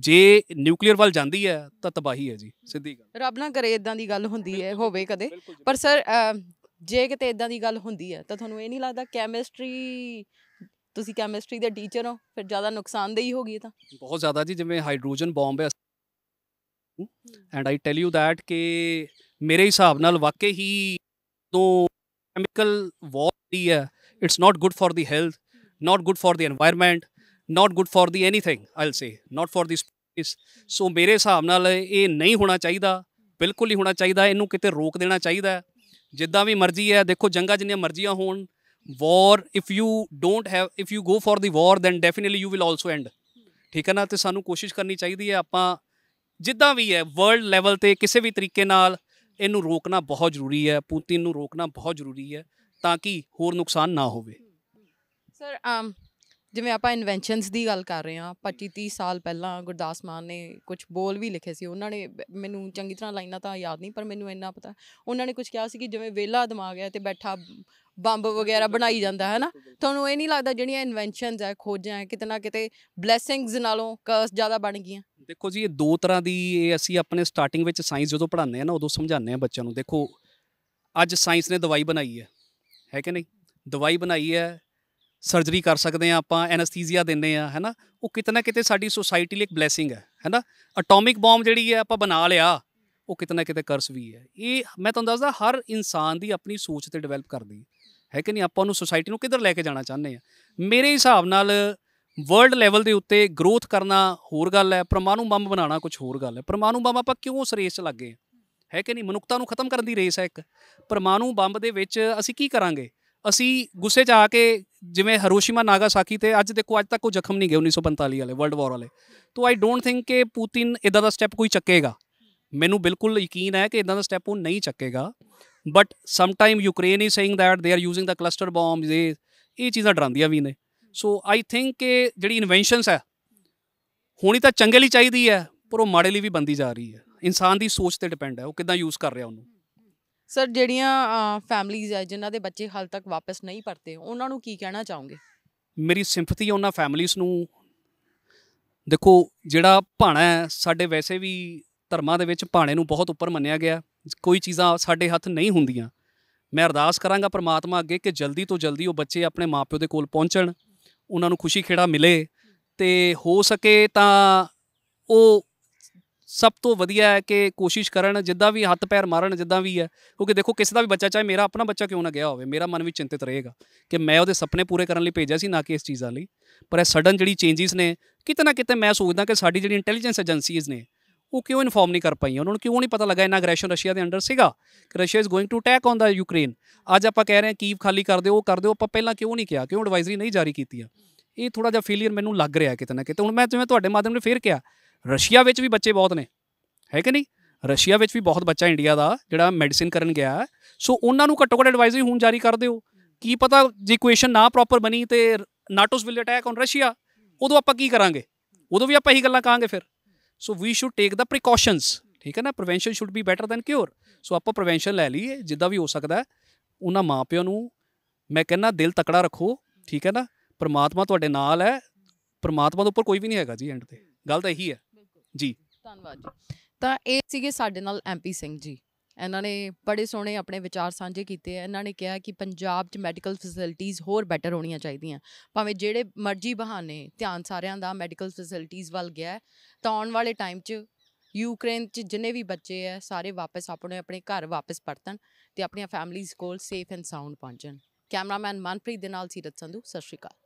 ਜੇ ਨਿਊਕਲੀਅਰ ਵੱਲ ਜਾਂਦੀ ਹੈ ਤਾਂ ਤਬਾਹੀ ਹੈ ਜੀ ਸਿੱਧੀ ਗੱਲ ਰੱਬ ਨਾ ਕਰੇ ਇਦਾਂ ਦੀ ਗੱਲ ਹੁੰਦੀ ਹੈ ਹੋਵੇ ਕਦੇ ਪਰ ਸਰ ਜੇ ਕਿਤੇ ਇਦਾਂ ਦੀ ਗੱਲ ਹੁੰਦੀ ਹੈ ਤਾਂ ਤੁਹਾਨੂੰ ਇਹ ਨਹੀਂ ਲੱਗਦਾ ਕੈਮਿਸਟਰੀ ਤੁਸੀਂ ਕੈਮਿਸਟਰੀ ਦੇ ਟੀਚਰ ਹੋ ਫਿਰ ਜ਼ਿਆਦਾ ਨੁਕਸਾਨਦੇਹੀ ਹੋਗੀ ਤਾਂ ਬਹੁਤ ਜ਼ਿਆਦਾ ਜੀ ਜਿਵੇਂ ਹਾਈਡਰੋਜਨ ਬੰਬ ਹੈ and I tell you that ਕਿ ਮੇਰੇ ਹਿਸਾਬ ਨਾਲ ਵਾਕਈ ਹੀ ਤੋਂ ਕੈਮੀਕਲ ਵਾਰ ਹੀ ਹੈ it's not good for the health not good for the environment not good for the anything I will say not for the species so ਮੇਰੇ ਹਿਸਾਬ ਨਾਲ ਇਹ ਨਹੀਂ ਹੋਣਾ ਚਾਹੀਦਾ ਬਿਲਕੁਲ ਹੀ ਹੋਣਾ ਚਾਹੀਦਾ ਇਹਨੂੰ ਕਿਤੇ ਰੋਕ ਦੇਣਾ ਚਾਹੀਦਾ ਜਿੱਦਾਂ ਵੀ ਮਰਜ਼ੀ ਹੈ ਦੇਖੋ ਜੰਗਾਂ ਜਿੰਨੀਆਂ ਮਰਜ਼ੀਆਂ ਹੋਣ war if you don't have if you go for the war then definitely you will also and ਠੀਕ ਹੈ ਨਾ ਤੇ ਸਾਨੂੰ ਕੋਸ਼ਿਸ਼ ਕਰਨੀ ਚਾਹੀਦੀ ਹੈ ਆਪਾਂ ਜਿੱਦਾਂ ਵੀ ਹੈ ਵਰਲਡ ਲੈਵਲ ਤੇ ਕਿਸੇ ਵੀ ਤਰੀਕੇ ਨਾਲ ਇਹਨੂੰ ਰੋਕਣਾ ਬਹੁਤ ਜ਼ਰੂਰੀ ਹੈ ਪੁਤਿਨ ਨੂੰ ਰੋਕਣਾ ਬਹੁਤ ਜ਼ਰੂਰੀ ਹੈ ਤਾਂ ਕਿ ਹੋਰ ਨੁਕਸਾਨ ਨਾ ਹੋਵੇ ਸਰ ਜਿਵੇਂ ਆਪਾਂ ਇਨਵੈਂਸ਼ਨਸ ਦੀ ਗੱਲ ਕਰ ਰਹੇ ਹਾਂ 25 30 ਸਾਲ ਪਹਿਲਾਂ ਗੁਰਦਾਸ ਮਾਨ ਨੇ ਕੁਝ ਬੋਲ ਵੀ ਲਿਖੇ ਸੀ ਉਹਨਾਂ ਨੇ ਮੈਨੂੰ ਚੰਗੀ ਤਰ੍ਹਾਂ ਲਾਈਨਾਂ ਤਾਂ ਯਾਦ ਨਹੀਂ ਪਰ ਮੈਨੂੰ ਇੰਨਾ ਪਤਾ ਉਹਨਾਂ ਨੇ ਕੁਝ ਕਿਹਾ ਸੀ ਕਿ ਜਿਵੇਂ ਵੇਲਾ ਦਿਮਾਗ ਹੈ ਤੇ ਬੈਠਾ ਬੰਬ ਵਗੈਰਾ ਬਣਾਈ ਜਾਂਦਾ ਹੈ ਨਾ ਤੁਹਾਨੂੰ ਇਹ ਨਹੀਂ ਲੱਗਦਾ ਜਿਹੜੀਆਂ ਇਨਵੈਂਸ਼ਨਸ ਹੈ ਖੋਜਾਂ ਹੈ ਕਿਤਨਾ ਕਿਤੇ ਬਲੇਸਿੰਗਸ ਨਾਲੋਂ ਕਰਸ ਜ਼ਿਆਦਾ ਬਣ ਗਈਆਂ ਦੇਖੋ ਜੀ ਇਹ ਦੋ ਤਰ੍ਹਾਂ ਦੀ ਇਹ ਅਸੀਂ ਆਪਣੇ ਸਟਾਰਟਿੰਗ ਵਿੱਚ ਸਾਇੰਸ ਜਦੋਂ ਪੜ੍ਹਾਉਂਦੇ ਆ ਨਾ ਉਦੋਂ ਸਮਝਾਉਂਦੇ ਆ ਬੱਚਿਆਂ ਨੂੰ ਦੇਖੋ ਅੱਜ ਸਾਇੰਸ ਨੇ ਦਵਾਈ ਬਣਾਈ ਹੈ ਹੈ ਕਿ ਨਹੀਂ ਦਵਾਈ ਬਣਾਈ ਹੈ ਸਰਜਰੀ ਕਰ ਸਕਦੇ ਆ ਆਪਾਂ ਐਨਸਥੀਸੀਆ ਦਿੰਨੇ ਆ ਹੈਨਾ ਉਹ ਕਿਤਨਾ ਕਿਤੇ ਸਾਡੀ ਸੋਸਾਇਟੀ ਲਈ ਇੱਕ ਬਲੇਸਿੰਗ ਹੈ ਹੈਨਾ ਐਟੋਮਿਕ ਬੰਬ ਜਿਹੜੀ ਹੈ ਆਪਾਂ ਬਣਾ ਲਿਆ ਉਹ ਕਿਤਨਾ ਕਿਤੇ ਕਰਸ ਵੀ ਹੈ ਇਹ ਮੈਂ ਤੁਹਾਨੂੰ ਦੱਸਦਾ ਹਰ ਇਨਸਾਨ ਦੀ ਆਪਣੀ ਸੋਚ ਤੇ ਡਿਵੈਲਪ ਕਰਦੀ ਹੈ ਕਿ ਨਹੀਂ ਆਪਾਂ ਨੂੰ ਸੋਸਾਇਟੀ ਨੂੰ ਕਿੱਧਰ ਲੈ ਕੇ ਜਾਣਾ ਚਾਹੁੰਦੇ ਆ ਮੇਰੇ ਹਿਸਾਬ ਨਾਲ ਵਰਲਡ ਲੈਵਲ ਦੇ ਉੱਤੇ ਗਰੋਥ ਕਰਨਾ ਹੋਰ ਗੱਲ ਹੈ ਪਰਮਾਣੂ ਬੰਬ ਬਣਾਉਣਾ ਕੁਝ ਹੋਰ ਗੱਲ ਹੈ ਪਰਮਾਣੂ ਬੰਬ ਆਪਾਂ ਕਿਉਂ ਉਸ ਰੇਸ 'ਚ ਲੱਗੇ ਹੈ ਕਿ ਨਹੀਂ ਮਨੁੱਖਤਾ ਨੂੰ ਖਤਮ ਕਰਨ ਦੀ ਰੇਸ ਹੈ ਇੱਕ ਪਰਮਾਣੂ ਬੰਬ ਦੇ ਵਿੱਚ ਅਸੀਂ ਕੀ ਕਰਾਂਗੇ ਅਸੀਂ ਗੁੱਸੇ 'ਚ ਆ ਕੇ ਜਿਵੇਂ ਹਰੋਸ਼ੀਮਾ ਨਾਗਾਸਾਕੀ ਤੇ ਅੱਜ ਦੇਖੋ ਅੱਜ ਤੱਕ ਕੋਈ ਜ਼ਖਮ ਨਹੀਂ ਗਿਆ 1945 ਵਾਲੇ ਵਰਲਡ ਵਾਰ ਵਾਲੇ ਤੋਂ ਆਈ ਡੋਨਟ ਥਿੰਕ ਕਿ ਪੂਤਿਨ ਇਦਾਂ ਦਾ ਸਟੈਪ ਕੋਈ ਚੱਕੇਗਾ ਮੈਨੂੰ ਬਿਲਕੁਲ ਯਕੀਨ ਹੈ ਕਿ ਇਦਾਂ ਦਾ ਸਟੈਪ ਉਹ ਨਹੀਂ ਚੱਕੇਗਾ but some time Ukraine is saying that they are using the cluster bomb ਇਹ ਇਹ ਚੀਜ਼ਾਂ ਡਰਾਂਦੀਆਂ ਵੀ ਨੇ ਸੋ ਆਈ ਥਿੰਕ ਕਿ ਜਿਹੜੀ ਇਨਵੈਂਸ਼ਨਸ ਹੈ ਹੋਣੀ ਤਾਂ ਚੰਗੇ ਲਈ ਚਾਹੀਦੀ ਹੈ ਪਰ ਉਹ ਮਾੜੇ ਲਈ ਵੀ ਬੰਦੀ ਜਾ ਰਹੀ ਹੈ ਇਨਸਾਨ ਦੀ ਸੋਚ ਤੇ ਡਿਪੈਂਡ ਹੈ ਉਹ ਕਿਦਾਂ ਯੂਜ਼ ਕਰ ਰਿਹਾ ਉਹਨੂੰ ਸਰ ਜਿਹੜੀਆਂ ਫੈਮਲੀਆਂ ਆ ਜਿਨ੍ਹਾਂ ਦੇ ਬੱਚੇ ਹਾਲ ਤੱਕ ਵਾਪਸ ਨਹੀਂ ਪਰਤੇ ਉਹਨਾਂ ਨੂੰ ਕੀ ਕਹਿਣਾ ਚਾਹੋਗੇ ਮੇਰੀ ਸਿੰਪਥੀ ਉਹਨਾਂ ਫੈਮਲੀਆਂ ਨੂੰ ਦੇਖੋ ਜਿਹੜਾ ਭਾਣਾ ਸਾਡੇ ਵੈਸੇ ਵੀ ਧਰਮਾਂ ਦੇ ਵਿੱਚ ਭਾਣੇ ਨੂੰ ਬਹੁਤ ਉੱਪਰ ਮੰਨਿਆ ਗਿਆ ਕੋਈ ਚੀਜ਼ਾਂ ਸਾਡੇ ਹੱਥ ਨਹੀਂ ਹੁੰਦੀਆਂ ਮੈਂ ਅਰਦਾਸ ਕਰਾਂਗਾ ਪ੍ਰਮਾਤਮਾ ਅੱਗੇ ਕਿ ਜਲਦੀ ਤੋਂ ਜਲਦੀ ਉਹ ਬੱਚੇ ਆਪਣੇ ਮਾਪਿਓ ਦੇ ਕੋਲ ਪਹੁੰਚਣ ਉਹਨਾਂ ਨੂੰ ਖੁਸ਼ੀ ਖੇੜਾ ਮਿਲੇ ਤੇ ਹੋ ਸਕੇ ਤਾਂ ਉਹ ਸਭ ਤੋਂ ਵਧੀਆ ਹੈ ਕਿ ਕੋਸ਼ਿਸ਼ ਕਰਨ ਜਿੱਦਾਂ ਵੀ ਹੱਥ ਪੈਰ ਮਾਰਨ ਜਿੱਦਾਂ ਵੀ ਹੈ ਕਿਉਂਕਿ ਦੇਖੋ ਕਿਸੇ ਦਾ ਵੀ ਬੱਚਾ ਚਾਹੇ ਮੇਰਾ ਆਪਣਾ ਬੱਚਾ ਕਿਉਂ ਨਾ ਗਿਆ ਹੋਵੇ ਮੇਰਾ ਮਨ ਵੀ ਚਿੰਤਿਤ ਰਹੇਗਾ ਕਿ ਮੈਂ ਉਹਦੇ ਸੁਪਨੇ ਪੂਰੇ ਕਰਨ ਲਈ ਭੇਜਿਆ ਸੀ ਨਾ ਕਿ ਇਸ ਚੀਜ਼ਾਂ ਲਈ ਪਰ ਇਹ ਸਡਨ ਜਿਹੜੀ ਚੇਂਜਸ ਨੇ ਕਿਤੇ ਨਾ ਕਿਤੇ ਮੈਂ ਸੋਚਦਾ ਕਿ ਸਾਡੀ ਜਿਹੜੀ ਇੰਟੈਲੀਜੈਂਸ ਏਜੰਸੀਜ਼ ਨੇ ਉਹ ਕਿਉਂ ਇਨਫਾਰਮ ਨਹੀਂ ਕਰ ਪਾਈਆਂ ਉਹਨਾਂ ਨੂੰ ਕਿਉਂ ਨਹੀਂ ਪਤਾ ਲੱਗਾ ਇਨਾ ਅਗਰੈਸ਼ਨ ਰਸ਼ੀਆ ਦੇ ਅੰਡਰ ਸੀਗਾ ਕਿ Russia is going to attack on the Ukraine ਅੱਜ ਆਪਾਂ ਕਹਿ ਰਹੇ ਹਾਂ ਕੀਵ ਖਾਲੀ ਕਰ ਦਿਓ ਉਹ ਕਰ ਦਿਓ ਆਪਾਂ ਪਹਿਲਾਂ ਕਿਉਂ ਨਹੀਂ ਕਿਹਾ ਕਿਉਂ ਐਡਵਾਈਜ਼ਰੀ ਨਹੀਂ ਜਾਰੀ ਕੀਤੀ ਆ ਇਹ ਥੋੜਾ ਜਿਹਾ ਫੇਲਿਅਰ ਮੈਨੂੰ ਲੱਗ ਰਿਹਾ ਕਿਤੇ ਨਾ ਕਿਤੇ ਹੁਣ ਮੈਂ ਜਿਵੇਂ ਤੁਹਾਡੇ ਮਾਧਿਅਮ ਨੇ ਫੇਰ ਕਿਹਾ ਰਸ਼ੀਆ ਵਿੱਚ ਵੀ ਬੱਚੇ ਬਹੁਤ ਨੇ ਹੈ ਕਿ ਨਹੀਂ ਰਸ਼ੀਆ ਵਿੱਚ ਵੀ ਬਹੁਤ ਬੱਚਾ ਇੰਡੀਆ ਦਾ ਜਿਹੜਾ ਮੈਡੀਸਿਨ ਕਰਨ ਗਿਆ ਸੋ ਉਹਨਾਂ ਨੂੰ ਘੱਟੋ ਘੱਟ ਐਡਵਾਈਜ਼ਰੀ ਹੁਣ ਜਾਰੀ ਕਰ ਦਿਓ ਕੀ ਪਤਾ ਜੇ ਇਕੁਏਸ਼ਨ ਨਾ ਪ੍ਰੋਪਰ ਬਣੀ ਤੇ NATOs will attack on Russia ਉਦੋਂ ਆਪਾਂ ਕੀ ਕਰਾਂਗੇ ਉਦੋਂ ਵੀ ਆਪਾਂ ਇਹੀ ਗੱਲਾਂ ਕਹਾਂਗੇ ਫਿਰ ਸੋ ਵੀ ਸ਼ੁਡ ਟੇਕ ਦਾ ਪ੍ਰੀਕਾਸ਼ਨਸ ਠੀਕ ਹੈ ਨਾ prevention should be better than cure so ਆਪਾਂ ਪ੍ਰੀਵੈਂਸ਼ਨ ਲੈ ਲਈਏ ਜਿੱਦਾਂ ਵੀ ਹੋ ਸਕਦਾ ਉਹਨਾਂ ਮਾਪਿਆਂ ਨੂੰ ਮੈਂ ਕਹਿੰਨਾ ਦਿਲ ਤਕੜਾ ਰੱਖੋ ਠੀਕ ਹੈ ਨਾ ਪ੍ਰਮਾਤਮਾ ਤੁਹਾਡੇ ਨਾਲ ਹੈ ਪ੍ਰਮਾਤਮਾ ਦੇ ਉੱਪਰ ਕੋਈ ਵੀ ਨਹੀਂ ਹੈਗਾ ਜੀ ਐਂਡ ਤੇ ਗੱਲ ਤਾਂ ਇਹੀ ਹੈ ਜੀ ਧੰਨਵਾਦ ਜੀ ਤਾਂ ਇਹ ਸੀਗੇ ਸਾਡੇ ਨਾਲ ਐਮਪੀ ਸਿੰਘ ਜੀ ਇਹਨਾਂ ਨੇ ਬੜੇ ਸੋਹਣੇ ਆਪਣੇ ਵਿਚਾਰ ਸਾਂਝੇ ਕੀਤੇ ਆ ਇਹਨਾਂ ਨੇ ਕਿਹਾ ਕਿ ਪੰਜਾਬ 'ਚ ਮੈਡੀਕਲ ਫੈਸਿਲਿਟੀਆਂ ਹੋਰ ਬੈਟਰ ਹੋਣੀਆਂ ਚਾਹੀਦੀਆਂ ਭਾਵੇਂ ਜਿਹੜੇ ਮਰਜ਼ੀ ਬਹਾਨੇ ਧਿਆਨ ਸਾਰਿਆਂ ਦਾ ਮੈਡੀਕਲ ਫੈਸਿਲਿਟੀਆਂ ਵੱਲ ਗਿਆ ਤਾਂ ਆਉਣ ਵਾਲੇ ਟਾਈਮ 'ਚ ਯੂਕਰੇਨ 'ਚ ਜਿੰਨੇ ਵੀ ਬੱਚੇ ਆ ਸਾਰੇ ਵਾਪਸ ਆਪਣੇ ਆਪਣੇ ਘਰ ਵਾਪਸ ਪਰਤਣ ਤੇ ਆਪਣੀਆਂ ਫੈਮਲੀਆਂ ਕੋਲ ਸੇਫ ਐਂਡ ਸਾਊਂਡ ਪਹੁੰਚਣ ਕੈਮਰਾਮੈਨ ਮਨਪ੍ਰੀਤ ਦੇ ਨਾਲ ਸੀਰਤ ਸੰਧੂ ਸਤਿ ਸ਼੍ਰੀ ਅਕਾਲ